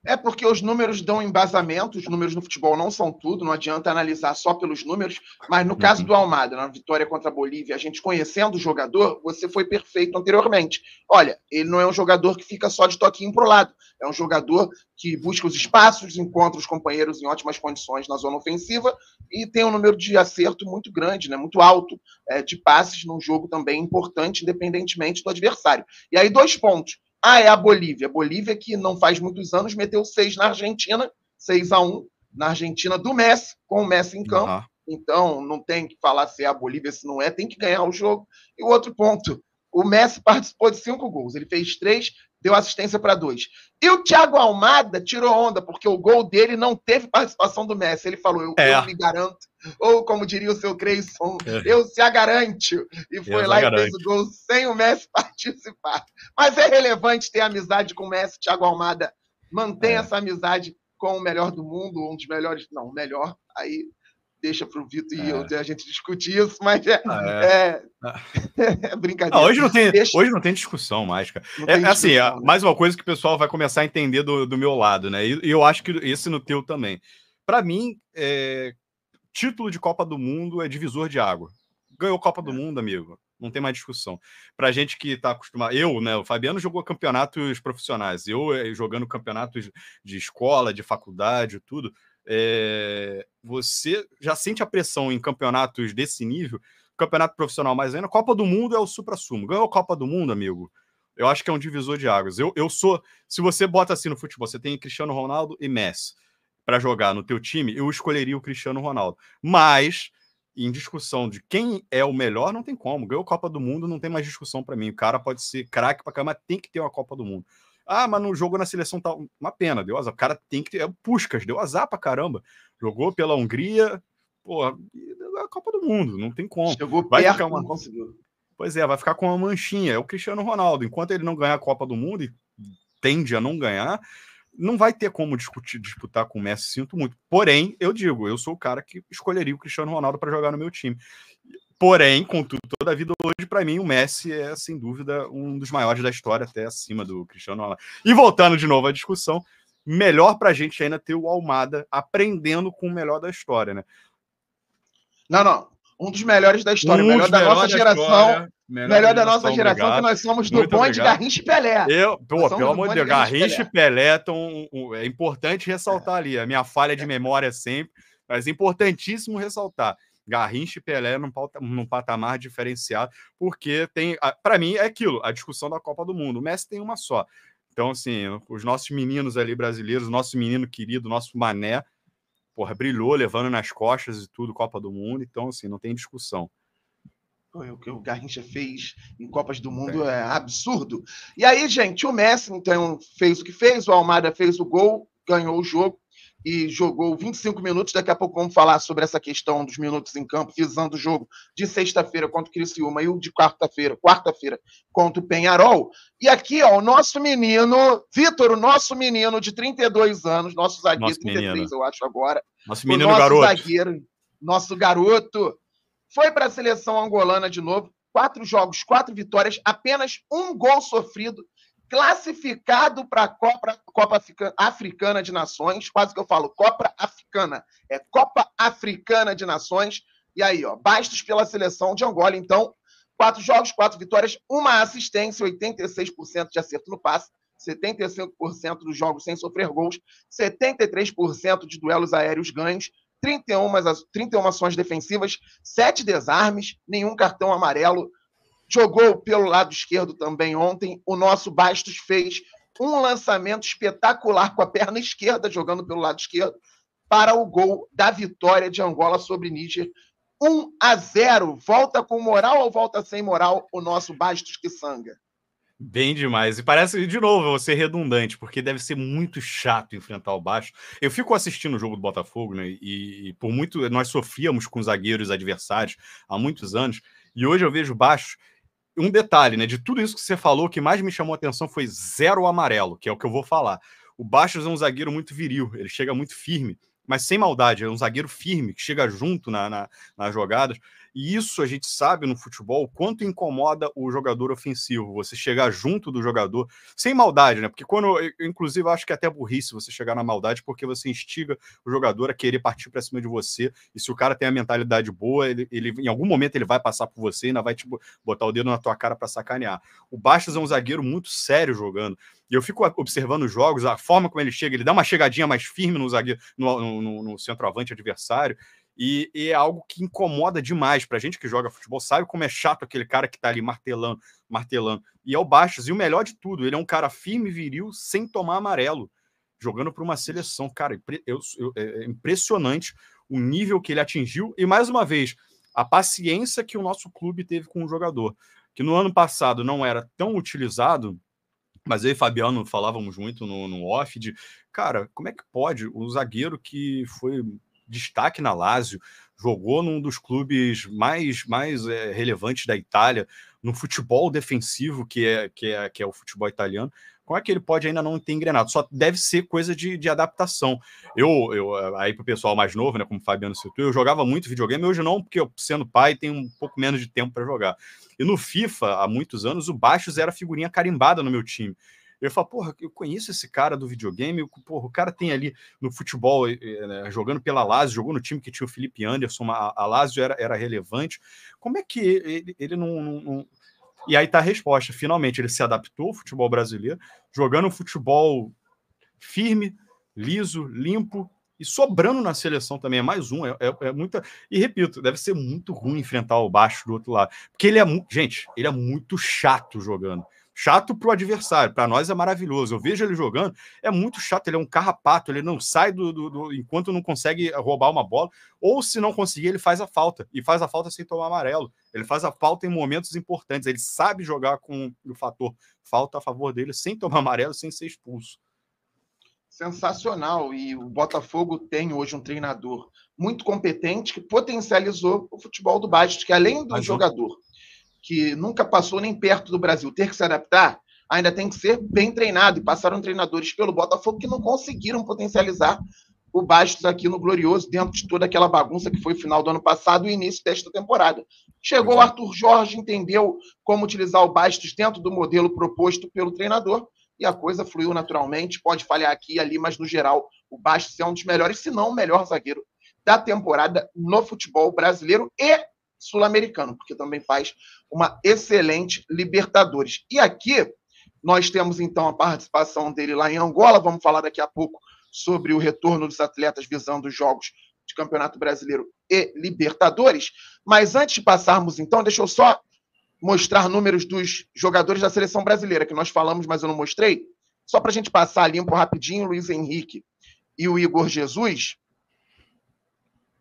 [SPEAKER 2] É porque os números dão embasamento, os números no futebol não são tudo, não
[SPEAKER 1] adianta analisar só pelos números, mas no caso uhum. do Almada, na vitória contra a Bolívia, a gente conhecendo o jogador, você foi perfeito anteriormente. Olha, ele não é um jogador que fica só de toquinho o lado, é um jogador que busca os espaços, encontra os companheiros em ótimas condições na zona ofensiva e tem um número de acerto muito grande, né, muito alto, é, de passes num jogo também importante, independentemente do adversário. E aí, dois pontos ah, é a Bolívia. Bolívia que não faz muitos anos meteu seis na Argentina, 6 a 1 na Argentina do Messi, com o Messi em campo. Uhum. Então, não tem que falar se é a Bolívia, se não é, tem que ganhar o jogo. E o outro ponto, o Messi participou de cinco gols. Ele fez três, deu assistência para dois. E o Thiago Almada tirou onda, porque o gol dele não teve participação do Messi. Ele falou: Eu, é. eu me garanto. Ou, como diria o seu Creyson, é. eu se agaranto. E foi eu lá e fez o gol sem o Messi participar. Mas é relevante ter amizade com o Messi, Thiago Almada. Mantenha é. essa amizade com o melhor do mundo, um dos melhores, não, o melhor, aí deixa para o Vitor e eu, é. a gente discutir isso, mas é, ah, é. é, ah. é brincadeira. hoje, não tem,
[SPEAKER 2] hoje não tem discussão mais, cara. é, assim, né? mais uma coisa que o pessoal vai começar a entender do, do meu lado, né? E, eu acho que esse no teu também. Para mim, é, título de Copa do Mundo é divisor de água. Ganhou Copa do Mundo, amigo. Não tem mais discussão. Pra gente que tá acostumado. Eu, né? O Fabiano jogou campeonatos profissionais. Eu eh, jogando campeonatos de escola, de faculdade, tudo. É, você já sente a pressão em campeonatos desse nível, campeonato profissional mais ainda. Copa do Mundo é o supra-sumo. Ganhou a Copa do Mundo, amigo. Eu acho que é um divisor de águas. Eu, eu sou. Se você bota assim no futebol, você tem Cristiano Ronaldo e Messi para jogar no teu time, eu escolheria o Cristiano Ronaldo. Mas em discussão de quem é o melhor, não tem como. Ganhou a Copa do Mundo, não tem mais discussão para mim. O cara pode ser craque para cá, mas tem que ter uma Copa do Mundo. Ah, mas não jogou na seleção tal. Tá... Uma pena, deu azar. O cara tem que. É o Puskas, deu azar pra caramba. Jogou pela Hungria, porra, é a Copa do Mundo, não tem como. Chegou vai perto, ficar uma... Pois é, vai ficar com uma manchinha. É o Cristiano Ronaldo. Enquanto ele não ganhar a Copa do Mundo e tende a não ganhar, não vai ter como discutir, disputar com o Messi, sinto muito. Porém, eu digo, eu sou o cara que escolheria o Cristiano Ronaldo para jogar no meu time. Porém, contudo, toda a vida hoje, para mim, o Messi é, sem dúvida, um dos maiores da história, até acima do Cristiano Ronaldo. E voltando de novo à discussão, melhor para a gente ainda ter o Almada aprendendo com o melhor da história, né? Não, não. Um dos melhores da história, um melhor da nossa da geração. História, melhor, melhor da nossa obrigado. geração, que nós somos do Muito bonde Garrincha
[SPEAKER 1] e Pelé. Eu, pô, pelo amor de Deus, Garrincha e
[SPEAKER 2] Pelé, tão, um, é importante ressaltar é. ali. A minha falha de é. memória é sempre, mas é importantíssimo ressaltar Garrincha e Pelé num, num patamar diferenciado, porque tem, para mim, é aquilo, a discussão da Copa do Mundo. O Messi tem uma só. Então, assim, os nossos meninos ali brasileiros, nosso menino querido, nosso mané, porra, brilhou levando nas costas e tudo, Copa do Mundo. Então, assim, não tem discussão.
[SPEAKER 1] É o que o Garrincha fez em Copas do Mundo é. é absurdo. E aí, gente, o Messi, então, fez o que fez, o Almada fez o gol, ganhou o jogo, e jogou 25 minutos. Daqui a pouco vamos falar sobre essa questão dos minutos em campo, visando o jogo de sexta-feira contra o Criciúma e o de quarta-feira, quarta-feira, contra o Penharol. E aqui, ó, o nosso menino, Vitor, o nosso menino de 32 anos, nosso zagueiro, nosso 33, menino. eu acho agora. Nosso menino nosso garoto. zagueiro, nosso garoto, foi para a seleção angolana de novo. Quatro jogos, quatro vitórias, apenas um gol sofrido classificado para a Copa, Copa Africana de Nações, quase que eu falo Copa Africana, é Copa Africana de Nações. E aí, ó, Bastos pela seleção de Angola, então, quatro jogos, quatro vitórias, uma assistência, 86% de acerto no passe, 75% dos jogos sem sofrer gols, 73% de duelos aéreos ganhos, 31, 31 ações defensivas, sete desarmes, nenhum cartão amarelo, Jogou pelo lado esquerdo também ontem. O nosso Bastos fez um lançamento espetacular com a perna esquerda, jogando pelo lado esquerdo, para o gol da vitória de Angola sobre Níger. 1 a 0. Volta com moral ou volta sem moral o nosso Bastos que sanga?
[SPEAKER 2] Bem demais. E parece, de novo, você redundante, porque deve ser muito chato enfrentar o baixo. Eu fico assistindo o jogo do Botafogo, né? E, e por muito. Nós sofríamos com zagueiros adversários há muitos anos. E hoje eu vejo o Bastos um detalhe, né? De tudo isso que você falou, o que mais me chamou a atenção foi zero amarelo, que é o que eu vou falar. O Baixos é um zagueiro muito viril, ele chega muito firme, mas sem maldade, é um zagueiro firme, que chega junto na, na nas jogadas. E isso a gente sabe no futebol o quanto incomoda o jogador ofensivo, você chegar junto do jogador, sem maldade, né? Porque quando, eu, inclusive, acho que é até burrice você chegar na maldade, porque você instiga o jogador a querer partir para cima de você. E se o cara tem a mentalidade boa, ele, ele em algum momento ele vai passar por você e ainda vai te botar o dedo na tua cara para sacanear. O Bastos é um zagueiro muito sério jogando. E eu fico observando os jogos, a forma como ele chega, ele dá uma chegadinha mais firme no zagueiro, no, no, no centroavante adversário. E, e, é algo que incomoda demais pra gente que joga futebol, sabe como é chato aquele cara que tá ali martelando, martelando. E é o baixas e o melhor de tudo, ele é um cara firme, viril, sem tomar amarelo, jogando para uma seleção. Cara, eu, eu, é, é impressionante o nível que ele atingiu, e mais uma vez, a paciência que o nosso clube teve com o jogador, que no ano passado não era tão utilizado, mas eu e Fabiano falávamos muito no, no off de, cara, como é que pode o zagueiro que foi destaque na Lazio, jogou num dos clubes mais, mais é, relevantes da Itália, no futebol defensivo, que é, que, é, que é o futebol italiano. Como é que ele pode ainda não ter engrenado? Só deve ser coisa de, de adaptação. Eu, eu eh, aí para o pessoal mais novo, né, como o Fabiano citou, eu jogava muito videogame, hoje não, porque eu, sendo pai, tenho um pouco menos de tempo para jogar. E no FIFA, há muitos anos, o Baixos era figurinha carimbada no meu time. Eu falo, porra, eu conheço esse cara do videogame, porra, o cara tem ali no futebol, né, jogando pela Lazio, jogou no time que tinha o Felipe Anderson, a, a Lazio era, era relevante. Como é que ele, ele não, não, não... E aí tá a resposta. Finalmente ele se adaptou ao futebol brasileiro, jogando um futebol firme, liso, limpo e sobrando na seleção também. É mais um, é, é, é, muita. E repito, deve ser muito ruim enfrentar o baixo do outro lado. Porque ele é muito. Gente, ele é muito chato jogando. Chato para o adversário, para nós é maravilhoso. Eu vejo ele jogando, é muito chato, ele é um carrapato, ele não sai do, do, do, enquanto não consegue roubar uma bola, ou se não conseguir, ele faz a falta, e faz a falta sem tomar amarelo. Ele faz a falta em momentos importantes, ele sabe jogar com o fator falta a favor dele sem tomar amarelo, sem ser expulso. Sensacional, e o Botafogo tem hoje um treinador muito
[SPEAKER 1] competente que potencializou o futebol do baixo, que é além do jogador que nunca passou nem perto do Brasil, ter que se adaptar, ainda tem que ser bem treinado. E passaram treinadores pelo Botafogo que não conseguiram potencializar o Bastos aqui no Glorioso, dentro de toda aquela bagunça que foi o final do ano passado e início desta temporada. Chegou o é. Arthur Jorge, entendeu como utilizar o Bastos dentro do modelo proposto pelo treinador e a coisa fluiu naturalmente. Pode falhar aqui e ali, mas no geral, o Bastos é um dos melhores, se não o melhor zagueiro da temporada no futebol brasileiro e Sul-Americano, porque também faz uma excelente Libertadores. E aqui nós temos então a participação dele lá em Angola, vamos falar daqui a pouco sobre o retorno dos atletas visando os jogos de Campeonato Brasileiro e Libertadores. Mas antes de passarmos então, deixa eu só mostrar números dos jogadores da seleção brasileira, que nós falamos, mas eu não mostrei. Só para a gente passar limpo rapidinho, Luiz Henrique e o Igor Jesus.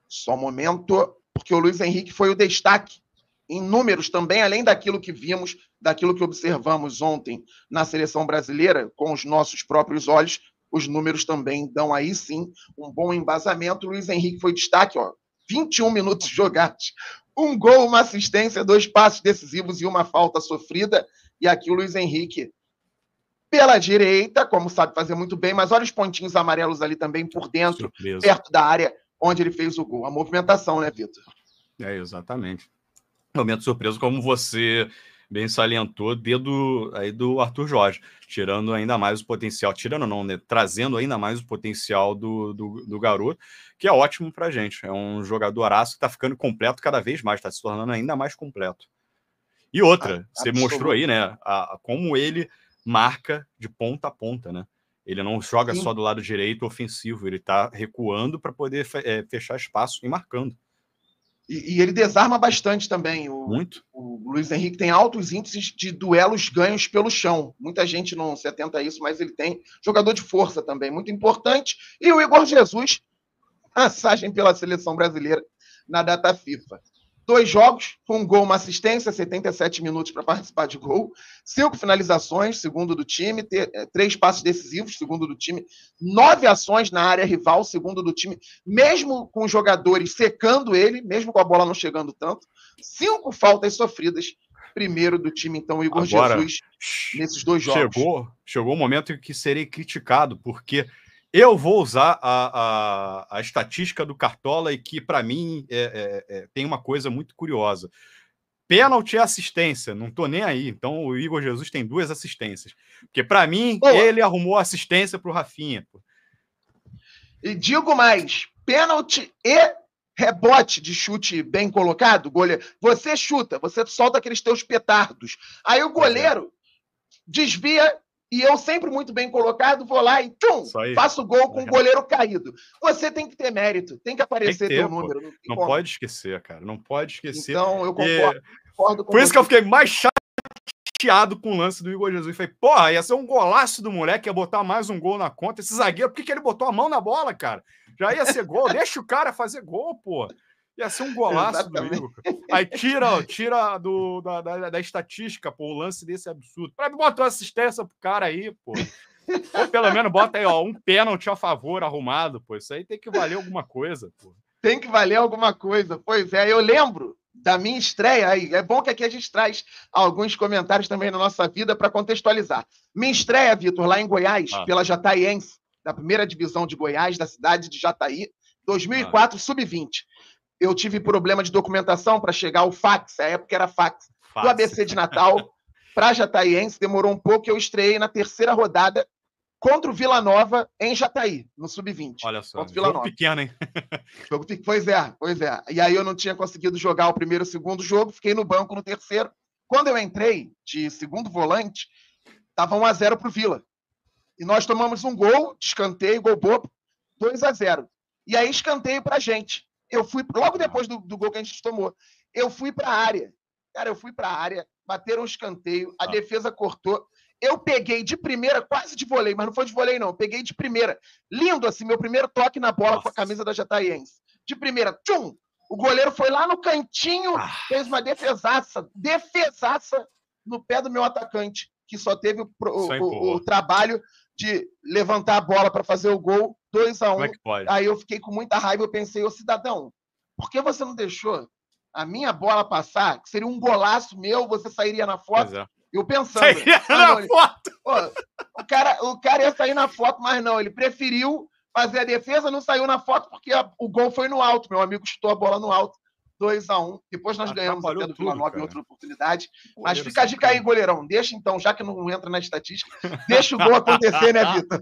[SPEAKER 1] Só um momento porque o Luiz Henrique foi o destaque em números também, além daquilo que vimos, daquilo que observamos ontem na seleção brasileira, com os nossos próprios olhos, os números também dão aí sim um bom embasamento. O Luiz Henrique foi destaque, ó, 21 minutos jogados, um gol, uma assistência, dois passes decisivos e uma falta sofrida. E aqui o Luiz Henrique pela direita, como sabe fazer muito bem, mas olha os pontinhos amarelos ali também por dentro, Surpresa. perto da área, onde ele fez o gol. A movimentação, né, Vitor?
[SPEAKER 2] É, exatamente. Momento surpreso, como você bem salientou, dedo aí do Arthur Jorge, tirando ainda mais o potencial, tirando não, né, trazendo ainda mais o potencial do, do, do garoto, que é ótimo pra gente. É um jogador aço que tá ficando completo cada vez mais, tá se tornando ainda mais completo. E outra, ah, você absoluto. mostrou aí, né, a, a, como ele marca de ponta a ponta, né? Ele não joga Sim. só do lado direito ofensivo, ele está recuando para poder é, fechar espaço e marcando.
[SPEAKER 1] E, e, ele desarma bastante também. O, Muito. O Luiz Henrique tem altos índices de duelos ganhos pelo chão. Muita gente não se atenta a isso, mas ele tem jogador de força também, muito importante. E o Igor Jesus, passagem pela seleção brasileira na data FIFA. Dois jogos, um gol, uma assistência, 77 minutos para participar de gol, cinco finalizações, segundo do time, eh, três passes decisivos, segundo do time, nove ações na área rival, segundo do time, mesmo com os jogadores secando ele, mesmo com a bola não chegando tanto, cinco faltas sofridas, primeiro do
[SPEAKER 2] time, então, Igor Agora, Jesus, nesses dois jogos. Chegou, chegou o momento em que serei criticado, porque eu vou usar a, a, a estatística do Cartola e que, para mim, é, é, é, tem uma coisa muito curiosa. Pênalti e assistência, não tô nem aí. Então o Igor Jesus tem duas assistências. Porque, para mim, Boa. ele arrumou assistência para o Rafinha. E digo mais: pênalti e
[SPEAKER 1] rebote de chute bem colocado, goleiro. Você chuta, você solta aqueles teus petardos. Aí o é goleiro desvia e eu sempre muito bem colocado, vou lá e tchum, faço gol com o uhum. goleiro caído. Você tem que ter mérito, tem que aparecer tem que ter, número. Não, não pode
[SPEAKER 2] esquecer, cara, não pode esquecer. Então, eu concordo. E... concordo Por você. isso que eu fiquei mais chateado com o lance do Igor Jesus. Eu falei, porra, ia ser um golaço do moleque, ia botar mais um gol na conta. Esse zagueiro, por que, que ele botou a mão na bola, cara? Já ia ser gol, deixa o cara fazer gol, porra. Ia ser um golaço Exatamente. do Igor. Aí tira, tira do, da, da, da, estatística, pô, o lance desse é absurdo. Bota botar uma assistência pro cara aí, pô. Ou pelo menos bota aí, ó, um pênalti a favor arrumado, pô. Isso aí tem que valer alguma coisa, pô. Tem que valer alguma coisa. Pois é, eu lembro da minha estreia aí. É bom que aqui a gente traz alguns
[SPEAKER 1] comentários também na nossa vida para contextualizar. Minha estreia, Vitor, lá em Goiás, ah. pela Jataiense, da primeira divisão de Goiás, da cidade de Jataí, 2004, ah. sub-20 eu tive problema de documentação para chegar o fax, a época era fax, fax. do ABC de Natal para Jataiense, demorou um pouco, eu estreiei na terceira rodada contra o Vila Nova em Jataí, no Sub-20. Olha só, contra o Vila jogo Nova. pequeno, hein? Jogo Pois é, pois é. E aí eu não tinha conseguido jogar o primeiro e o segundo jogo, fiquei no banco no terceiro. Quando eu entrei de segundo volante, estava 1x0 para o Vila. E nós tomamos um gol, escanteio, gol bobo, 2 a 0 E aí escanteio para gente eu fui, logo depois do, do gol que a gente tomou, eu fui para a área. Cara, eu fui para a área, bateram um escanteio, a ah. defesa cortou. Eu peguei de primeira, quase de volei, mas não foi de volei, não. peguei de primeira. Lindo assim, meu primeiro toque na bola Nossa. com a camisa da Jataiense. De primeira, tchum! O goleiro foi lá no cantinho, ah. fez uma defesaça, defesaça no pé do meu atacante, que só teve o, o, o, o trabalho de levantar a bola para fazer o gol 2 a 1 é um. É aí eu fiquei com muita raiva, eu pensei, ô cidadão, por que você não deixou a minha bola passar? Que seria um golaço meu, você sairia na foto. É. Eu pensando. Sairia na ah, não, foto! Ele, o, cara, o cara ia sair na foto, mas não, ele preferiu fazer a defesa, não saiu na foto porque a, o gol foi no alto. Meu amigo chutou a bola no alto. 2 a 1 um. Depois nós Atrapalhou ganhamos até do Vila Nova em outra oportunidade. Mas fica a dica aí, goleirão. Deixa então, já que não entra na estatística, deixa o gol acontecer, né, Vitor?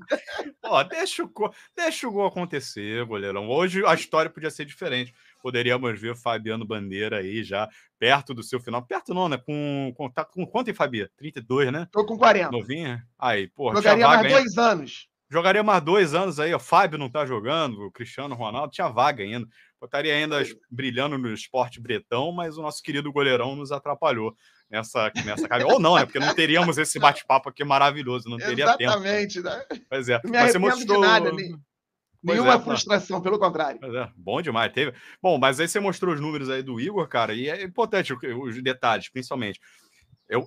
[SPEAKER 2] Ó, deixa o, gol, deixa o gol acontecer, goleirão. Hoje a história podia ser diferente. Poderíamos ver Fabiano Bandeira aí já perto do seu final. Perto não, né? Com, com, tá, com quanto, hein, Fabia? 32, né? Tô com 40. Novinha? Aí, porra. Jogaria mais dois anos. Jogaria mais dois anos aí, ó. Fábio não tá jogando, o Cristiano Ronaldo tinha vaga ainda estaria ainda brilhando no esporte bretão, mas o nosso querido goleirão nos atrapalhou nessa, nessa Ou não, né? Porque não teríamos esse bate-papo aqui maravilhoso, não teria
[SPEAKER 1] Exatamente, tempo. Né?
[SPEAKER 2] Exatamente, né? Pois é. Me mas você mostrou... de nada, é, Nenhuma é, frustração, pelo contrário. É, bom demais, teve. Bom, mas aí você mostrou os números aí do Igor, cara, e é importante os detalhes, principalmente.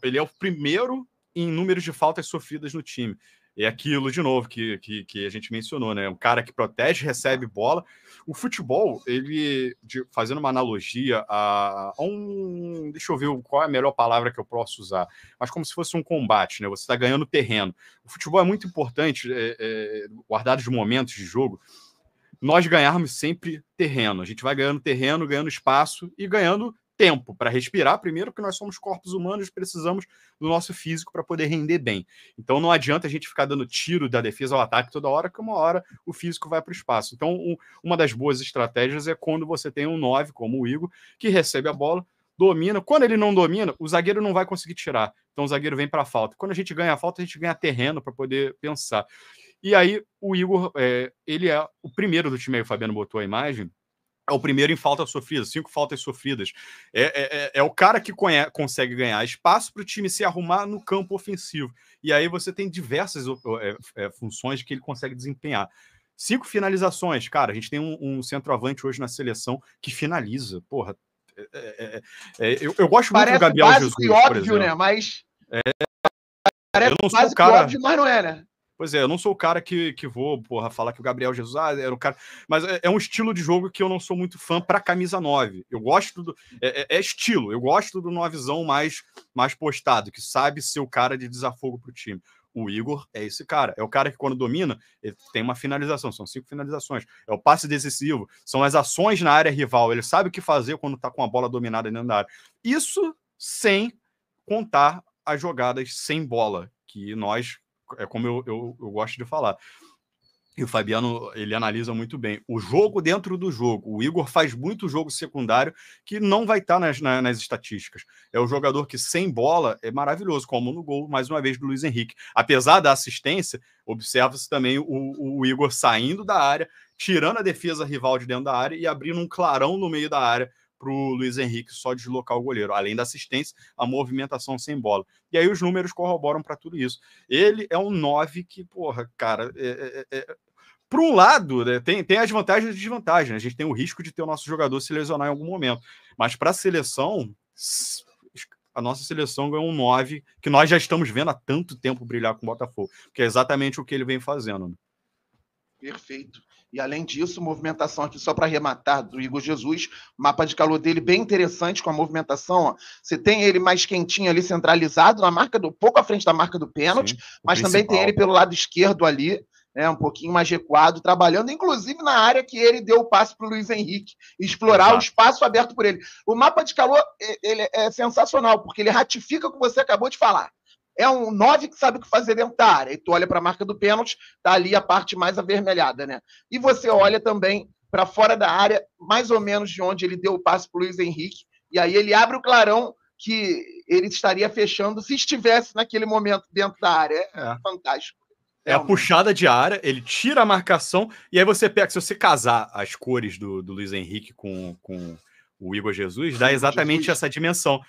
[SPEAKER 2] ele é o primeiro em números de faltas sofridas no time é aquilo de novo que, que, que, a gente mencionou, né? Um cara que protege, recebe bola. O futebol, ele, de, fazendo uma analogia a, a, um. Deixa eu ver qual é a melhor palavra que eu posso usar, mas como se fosse um combate, né? Você está ganhando terreno. O futebol é muito importante, é, é, guardado de momentos de jogo, nós ganharmos sempre terreno. A gente vai ganhando terreno, ganhando espaço e ganhando tempo para respirar, primeiro, que nós somos corpos humanos, precisamos do nosso físico para poder render bem. Então não adianta a gente ficar dando tiro da defesa ao ataque toda hora, que uma hora o físico vai para o espaço. Então, um, uma das boas estratégias é quando você tem um 9, como o Igor, que recebe a bola, domina. Quando ele não domina, o zagueiro não vai conseguir tirar. Então o zagueiro vem para a falta. Quando a gente ganha a falta, a gente ganha terreno para poder pensar. E aí o Igor, é, ele é o primeiro do time aí, o Fabiano botou a imagem é o primeiro em falta sofrida, cinco faltas sofridas. É, é, é, é o cara que consegue ganhar espaço para o time se arrumar no campo ofensivo. E aí você tem diversas é, é, funções que ele consegue desempenhar. Cinco finalizações, cara. A gente tem um, um centroavante hoje na seleção que finaliza. Porra, é, eu, eu, gosto Parece muito do Gabriel Jesus. óbvio, por exemplo. né? Mas. Parece eu não sou o cara... óbvio, mas não é, né? Pois é, eu não sou o cara que, que vou, porra, falar que o Gabriel Jesus ah, era o cara. Mas é, é um estilo de jogo que eu não sou muito fã para camisa 9. Eu gosto do. É, é, é estilo, eu gosto do 9zão mais, mais postado, que sabe ser o cara de desafogo pro time. O Igor é esse cara. É o cara que, quando domina, ele tem uma finalização. São cinco finalizações. É o passe decisivo. São as ações na área rival. Ele sabe o que fazer quando tá com a bola dominada dentro da área. Isso sem contar as jogadas sem bola, que nós é como eu, eu, eu gosto de falar. E o Fabiano, ele analisa muito bem. O jogo dentro do jogo. O Igor faz muito jogo secundário que não vai estar tá nas, nas, nas estatísticas. É o jogador que sem bola é maravilhoso, como no gol, mais uma vez, do Luiz Henrique. Apesar da assistência, observa-se também o, o Igor saindo da área, tirando a defesa rival de dentro da área e abrindo um clarão no meio da área para o Luiz Henrique só deslocar o goleiro, além da assistência, a movimentação sem bola. E aí os números corroboram para tudo isso. Ele é um 9 que, porra, cara, é, é, é, é... por um lado, né, tem, tem as vantagens e desvantagens. Né? A gente tem o risco de ter o nosso jogador se lesionar em algum momento. Mas para a seleção, a nossa seleção ganhou um 9 que nós já estamos vendo há tanto tempo brilhar com o Botafogo, que é exatamente o que ele vem fazendo. Né?
[SPEAKER 1] Perfeito. E além disso, movimentação aqui só para arrematar do Igor Jesus, mapa de calor dele bem interessante com a movimentação. Ó. Você tem ele mais quentinho ali, centralizado, na marca do pouco à frente da marca do pênalti, Sim, mas principal. também tem ele pelo lado esquerdo ali, né, um pouquinho mais recuado, trabalhando, inclusive na área que ele deu o passe para o Luiz Henrique, explorar Exato. o espaço aberto por ele. O mapa de calor ele é sensacional, porque ele ratifica o que você acabou de falar é um 9 que sabe o que fazer dentro da área. E tu olha para a marca do pênalti, tá ali a parte mais avermelhada, né? E você olha também para fora da área, mais ou menos de onde ele deu o passe para Luiz Henrique, e aí ele abre o clarão que ele estaria fechando se estivesse naquele momento dentro da área. É, é. fantástico.
[SPEAKER 2] É a puxada de área, ele tira a marcação, e aí você pega, se você casar as cores do, do Luiz Henrique com, com o Igor Jesus, dá exatamente Jesus. essa dimensão.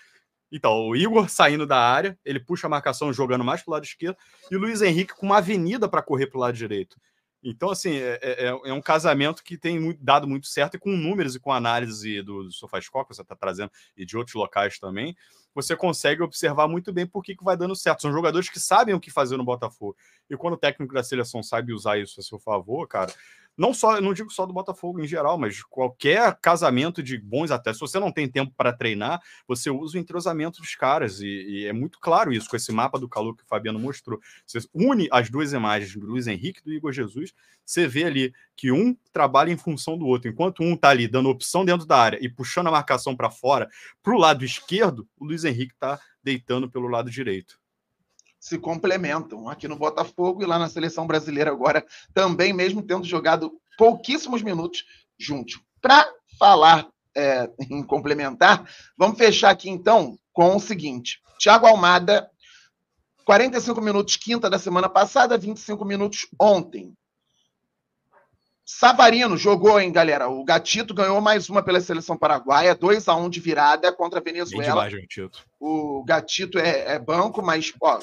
[SPEAKER 2] Então, o Igor saindo da área, ele puxa a marcação jogando mais para o lado esquerdo, e o Luiz Henrique com uma avenida para correr para o lado direito. Então, assim, é, é, é, é um casamento que tem dado muito certo, e com números e com análise do, do Sofascore, que você está trazendo, e de outros locais também, você consegue observar muito bem por que, que vai dando certo. São jogadores que sabem o que fazer no Botafogo. E quando o técnico da seleção sabe usar isso a seu favor, cara, não só, não digo só do Botafogo em geral, mas qualquer casamento de bons até. Se você não tem tempo para treinar, você usa o entrosamento dos caras. E, e, é muito claro isso com esse mapa do calor que o Fabiano mostrou. Você une as duas imagens do Luiz Henrique e do Igor Jesus, você vê ali que um trabalha em função do outro. Enquanto um está ali dando opção dentro da área e puxando a marcação para fora, para o lado esquerdo, o Luiz Henrique está deitando pelo lado direito se complementam aqui no Botafogo e lá na seleção brasileira agora
[SPEAKER 1] também, mesmo tendo jogado pouquíssimos minutos juntos. Para falar é, em complementar, vamos fechar aqui então com o seguinte: Thiago Almada, 45 minutos quinta da semana passada, 25 minutos ontem. Savarino jogou, hein, galera? O Gatito ganhou mais uma pela seleção paraguaia, 2 a 1 de virada contra a Venezuela. demais, O Gatito é, é banco, mas ó,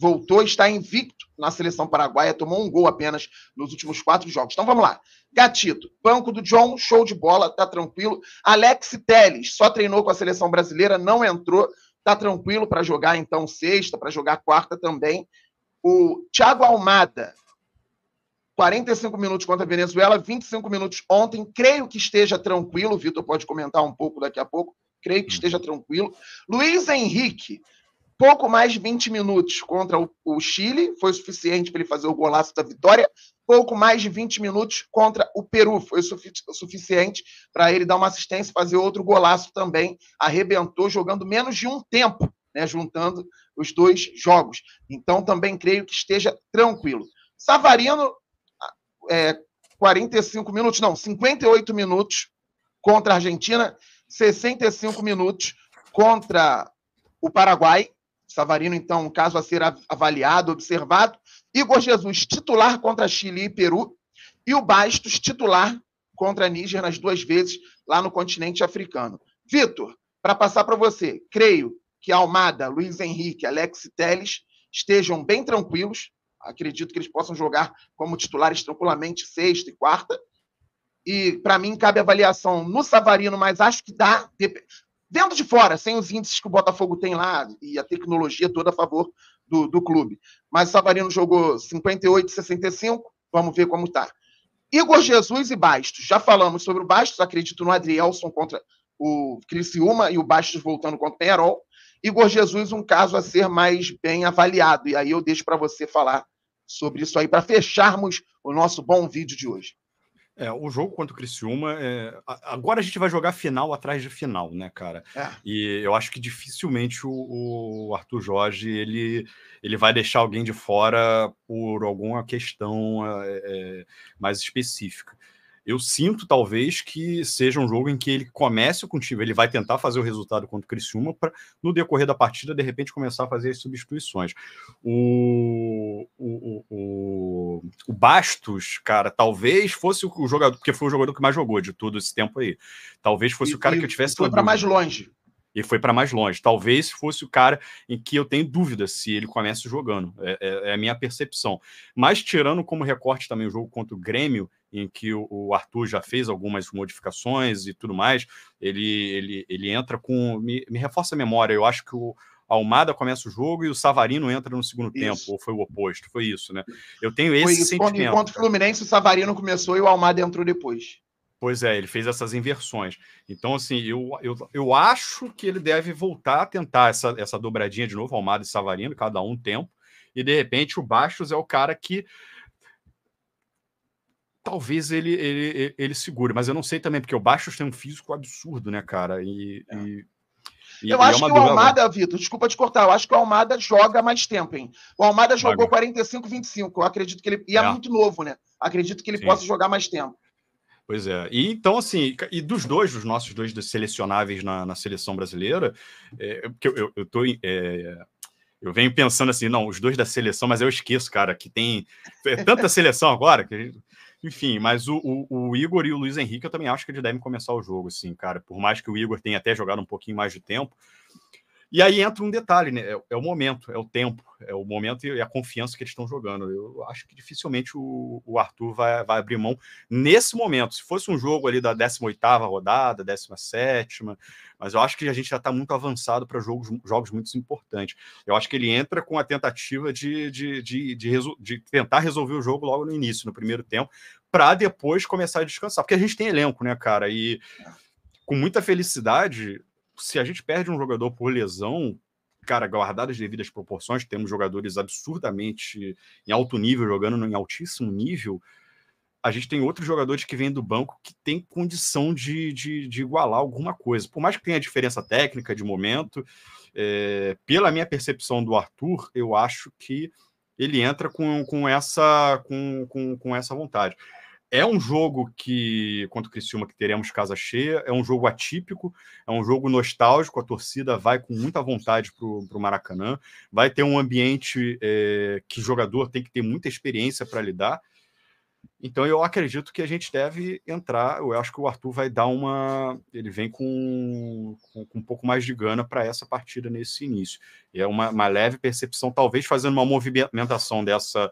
[SPEAKER 1] voltou e está invicto na seleção paraguaia, tomou um gol apenas nos últimos quatro jogos. Então vamos lá. Gatito, banco do John, show de bola, tá tranquilo. Alex Teles, só treinou com a seleção brasileira, não entrou, tá tranquilo para jogar então sexta, para jogar quarta também. O Thiago Almada, 45 minutos contra a Venezuela, 25 minutos ontem, creio que esteja tranquilo, o Vitor pode comentar um pouco daqui a pouco, creio que hum. esteja tranquilo. Luiz Henrique, pouco mais de 20 minutos contra o, o Chile, foi suficiente para ele fazer o golaço da vitória. Pouco mais de 20 minutos contra o Peru, foi suficiente para ele dar uma assistência e fazer outro golaço também. Arrebentou jogando menos de um tempo, né, juntando os dois jogos. Então também creio que esteja tranquilo. Savarino, ah, é, 45 minutos, não, 58 minutos contra a Argentina, 65 minutos contra o Paraguai Savarino, então, um caso a ser avaliado, observado. Igor Jesus, titular contra Chile e Peru. E o Bastos, titular contra Níger nas duas vezes lá no continente africano. Vitor, para passar para você, creio que Almada, Luiz Henrique, Alex Teles estejam bem tranquilos. Acredito que eles possam jogar como titulares tranquilamente sexta e quarta. E para mim cabe avaliação no Savarino, mas acho que dá dentro de fora, sem os índices que o Botafogo tem lá e a tecnologia toda a favor do, do clube. Mas o Savarino jogou 58, 65, vamos ver como está Igor Jesus e Bastos. Já falamos sobre o Bastos, acredito no Adrielson contra o Criciúma e o Bastos voltando contra o Penharol. Igor Jesus, um caso a ser mais bem avaliado. E aí eu deixo para você falar sobre isso aí, para fecharmos o
[SPEAKER 2] nosso bom vídeo de hoje. É, o jogo contra o Criciúma, é... agora a gente vai jogar final atrás de final, né, cara? É. E eu acho que dificilmente o, o, Arthur Jorge ele, ele vai deixar alguém de fora por alguma questão é, é, mais específica eu sinto talvez que seja um jogo em que ele comece com o time, ele vai tentar fazer o resultado contra o Criciúma para no decorrer da partida de repente começar a fazer as substituições. O, o, o, o Bastos, cara, talvez fosse o jogador, porque foi o jogador que mais jogou de todo esse tempo aí. Talvez fosse e, o cara que eu tivesse foi para mais longe. E foi para mais longe. Talvez fosse o cara em que eu tenho dúvida se ele começa jogando. É, é, é a minha percepção. Mas tirando como recorte também o jogo contra o Grêmio, em que o Arthur já fez algumas modificações e tudo mais. Ele, ele, ele entra com. Me, me reforça a memória, eu acho que o. Almada começa o jogo e o Savarino entra no segundo isso. tempo, ou foi o oposto, foi isso, né? Eu tenho esse foi, sentimento. Enquanto o Fluminense, o Savarino começou e o Almada entrou depois. Pois é, ele fez essas inversões. Então, assim, eu, eu, eu acho que ele deve voltar a tentar essa, essa dobradinha de novo, Almada e Savarino, cada um tempo. E, de repente, o Bastos é o cara que talvez ele, ele, ele segure, mas eu não sei também, porque o Baixos tem um físico absurdo, né, cara? E. É. e, e eu é acho é que o Almada,
[SPEAKER 1] Vitor, desculpa te cortar, eu acho que o Almada joga mais tempo, hein? O Almada jogou 45, 25. Eu acredito que ele. E é, é. muito novo, né? Acredito que ele Sim. possa jogar mais tempo.
[SPEAKER 2] Pois é. E então, assim, e dos dois, dos nossos dois selecionáveis na, na seleção brasileira, é, eu, eu, eu, tô, é, eu venho pensando assim, não, os dois da seleção, mas eu esqueço, cara, que tem é tanta seleção agora que enfim, mas o, o, o, Igor e o Luiz Henrique eu também acho que eles devem começar o jogo, assim, cara. Por mais que o Igor tenha até jogado um pouquinho mais de tempo, e aí entra um detalhe, né? É, é, o momento, é o tempo, é o momento e a confiança que eles estão jogando. Eu acho que dificilmente o, o Arthur vai, vai, abrir mão nesse momento. Se fosse um jogo ali da 18ª rodada, 17 mas eu acho que a gente já está muito avançado para jogos, jogos muito importantes. Eu acho que ele entra com a tentativa de, de, de, de, de tentar resolver o jogo logo no início, no primeiro tempo, para depois começar a descansar. Porque a gente tem elenco, né, cara? E é. com muita felicidade se a gente perde um jogador por lesão, cara, guardadas as devidas proporções, temos jogadores absurdamente em alto nível, jogando em altíssimo nível, a gente tem outros jogadores que vêm do banco que tem condição de, de, de, igualar alguma coisa. Por mais que tenha diferença técnica de momento, é, pela minha percepção do Arthur, eu acho que ele entra com, com, essa, com, com, com essa vontade. É um jogo que, quanto Criciúma, que teremos casa cheia, é um jogo atípico, é um jogo nostálgico, a torcida vai com muita vontade para o Maracanã, vai ter um ambiente é, que o jogador tem que ter muita experiência para lidar. Então eu acredito que a gente deve entrar. Eu acho que o Arthur vai dar uma. Ele vem com, com, com um pouco mais de gana para essa partida nesse início. E é uma, uma leve percepção, talvez fazendo uma movimentação dessa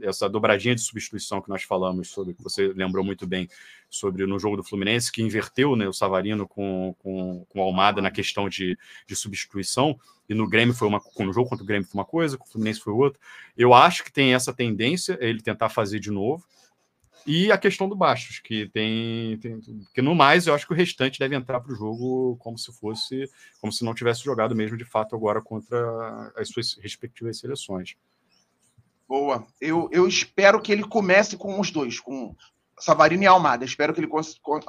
[SPEAKER 2] essa dobradinha de substituição que nós falamos sobre, que você lembrou muito bem, sobre no jogo do Fluminense, que inverteu né, o Savarino com, com, com Almada na questão de, de substituição, e no Grêmio foi uma no jogo contra o Grêmio foi uma coisa, com o Fluminense foi outra. Eu acho que tem essa tendência, é ele tentar fazer de novo. E a questão do Bastos, que tem, tem que no mais eu acho que o restante deve entrar para o jogo como se fosse, como se não tivesse jogado mesmo de fato agora contra as suas respectivas seleções.
[SPEAKER 1] Boa. Eu, eu
[SPEAKER 2] espero que ele comece com
[SPEAKER 1] os dois, com Savarino e Almada. Espero que ele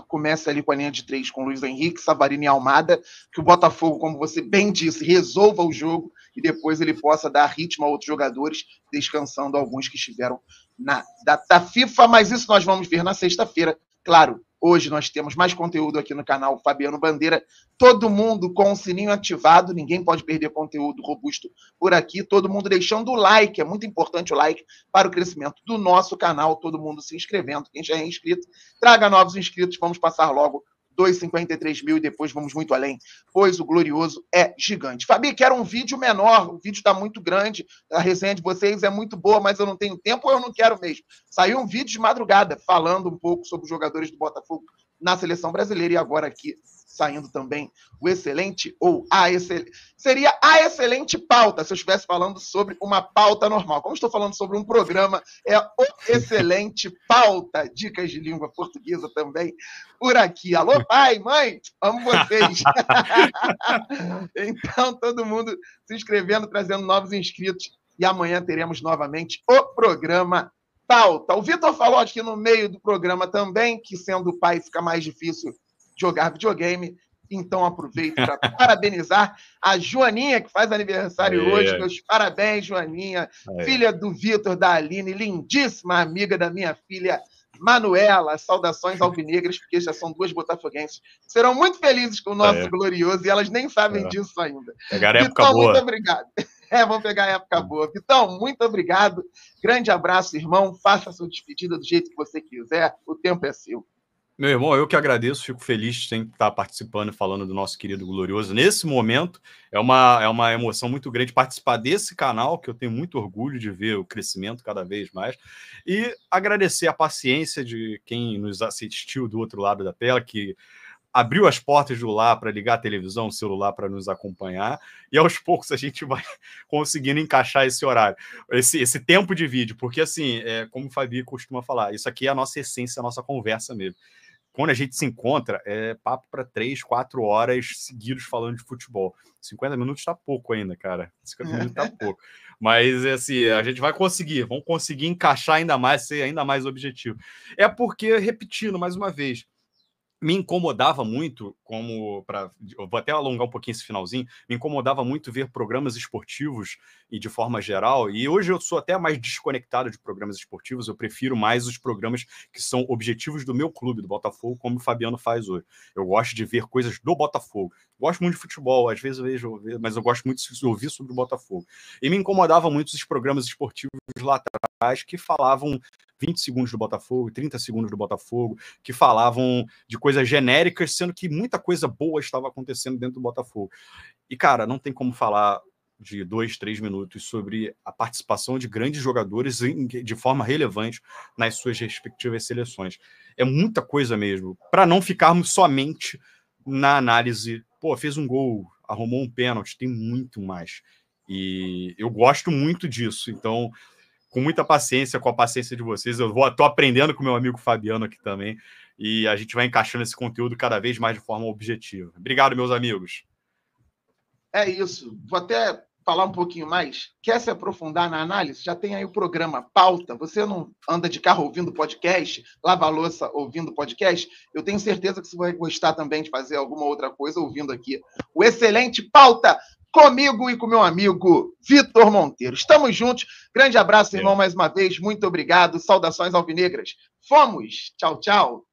[SPEAKER 1] comece ali com a linha de três com Luiz Henrique, Savarino e Almada, que o Botafogo, como você bem disse, resolva o jogo e depois ele possa dar ritmo a outros jogadores, descansando alguns que estiveram na data FIFA. Mas isso nós vamos ver na sexta-feira, claro, Hoje nós temos mais conteúdo aqui no canal Fabiano Bandeira. Todo mundo com o sininho ativado, ninguém pode perder conteúdo robusto por aqui. Todo mundo deixando o like, é muito importante o like para o crescimento do nosso canal. Todo mundo se inscrevendo, quem já é inscrito, traga novos inscritos. Vamos passar logo 2,53 mil e depois vamos muito além, pois o Glorioso é gigante. Fabi, quero um vídeo menor, o vídeo está muito grande, a resenha de vocês é muito boa, mas eu não tenho tempo ou eu não quero mesmo. Saiu um vídeo de madrugada falando um pouco sobre os jogadores do Botafogo na seleção brasileira e agora aqui saindo também o excelente ou a excelente. Seria a excelente pauta se eu estivesse falando sobre uma pauta normal. Como estou falando sobre um programa, é o excelente pauta. Dicas de língua portuguesa também por aqui. Alô, pai, mãe, amo vocês. então, todo mundo se inscrevendo, trazendo novos inscritos. E amanhã teremos novamente o programa pauta. O Vitor falou aqui no meio do programa também que, sendo pai, fica mais difícil jogar videogame. Então, aproveito para parabenizar a Joaninha, que faz aniversário Aê. hoje. Meus parabéns, Joaninha, Aê. filha do Vitor, da Aline, lindíssima amiga da minha filha Manuela. Saudações alvinegras, porque já são duas botafoguenses. Serão muito felizes com o nosso glorioso e elas nem sabem disso ainda. É então, muito obrigado. É, vamos pegar a época boa. Vitão, muito obrigado. Grande abraço, irmão. Faça a sua despedida do jeito que você quiser. O tempo é seu.
[SPEAKER 2] Meu irmão, eu que agradeço, fico feliz de estar participando e falando do nosso querido Glorioso. Nesse momento, é uma, é uma emoção muito grande participar desse canal, que eu tenho muito orgulho de ver o crescimento cada vez mais. E agradecer a paciência de quem nos assistiu do outro lado da tela, que abriu as portas do lar para ligar a televisão, o celular para nos acompanhar, e aos poucos a gente vai conseguindo encaixar esse horário, esse, esse tempo de vídeo, porque assim, é, como o Fabi costuma falar, isso aqui é a nossa essência, a nossa conversa mesmo. Quando a gente se encontra, é papo para três, quatro horas seguidos falando de futebol. 50 minutos está pouco ainda, cara. 50 minutos está pouco. Mas, assim, a gente vai conseguir. Vamos conseguir encaixar ainda mais, ser ainda mais objetivo. É porque, repetindo mais uma vez, me incomodava muito, como para vou até alongar um pouquinho esse finalzinho, me incomodava muito ver programas esportivos e de forma geral. E hoje eu sou até mais desconectado de programas esportivos. Eu prefiro mais os programas que são objetivos do meu clube, do Botafogo, como o Fabiano faz hoje. Eu gosto de ver coisas do Botafogo. Gosto muito de futebol, às vezes eu vejo, mas eu gosto muito de ouvir sobre o Botafogo. E me incomodava muito os programas esportivos lá atrás que falavam 20 segundos do Botafogo, 30 segundos do Botafogo, que falavam de coisas genéricas, sendo que muita coisa boa estava acontecendo dentro do Botafogo. E, cara, não tem como falar de dois, três minutos sobre a participação de grandes jogadores de forma relevante nas suas respectivas seleções. É muita coisa mesmo, para não ficarmos somente na análise, pô, fez um gol, arrumou um pênalti, tem muito mais. E eu gosto muito disso, então com muita paciência, com a paciência de vocês. Eu vou, tô aprendendo com meu amigo Fabiano aqui também. E a gente vai encaixando esse conteúdo cada vez mais de forma objetiva. Obrigado, meus amigos.
[SPEAKER 1] É isso. Vou até falar um pouquinho mais. Quer se aprofundar na análise? Já tem aí o programa Pauta. Você não anda de carro ouvindo podcast, lava a louça ouvindo podcast? Eu tenho certeza que você vai gostar também de fazer alguma outra coisa ouvindo aqui. O excelente Pauta comigo e com meu amigo Vitor Monteiro. Estamos juntos. Grande abraço, irmão, é. mais uma vez. Muito obrigado. Saudações alvinegras. Fomos. Tchau, tchau.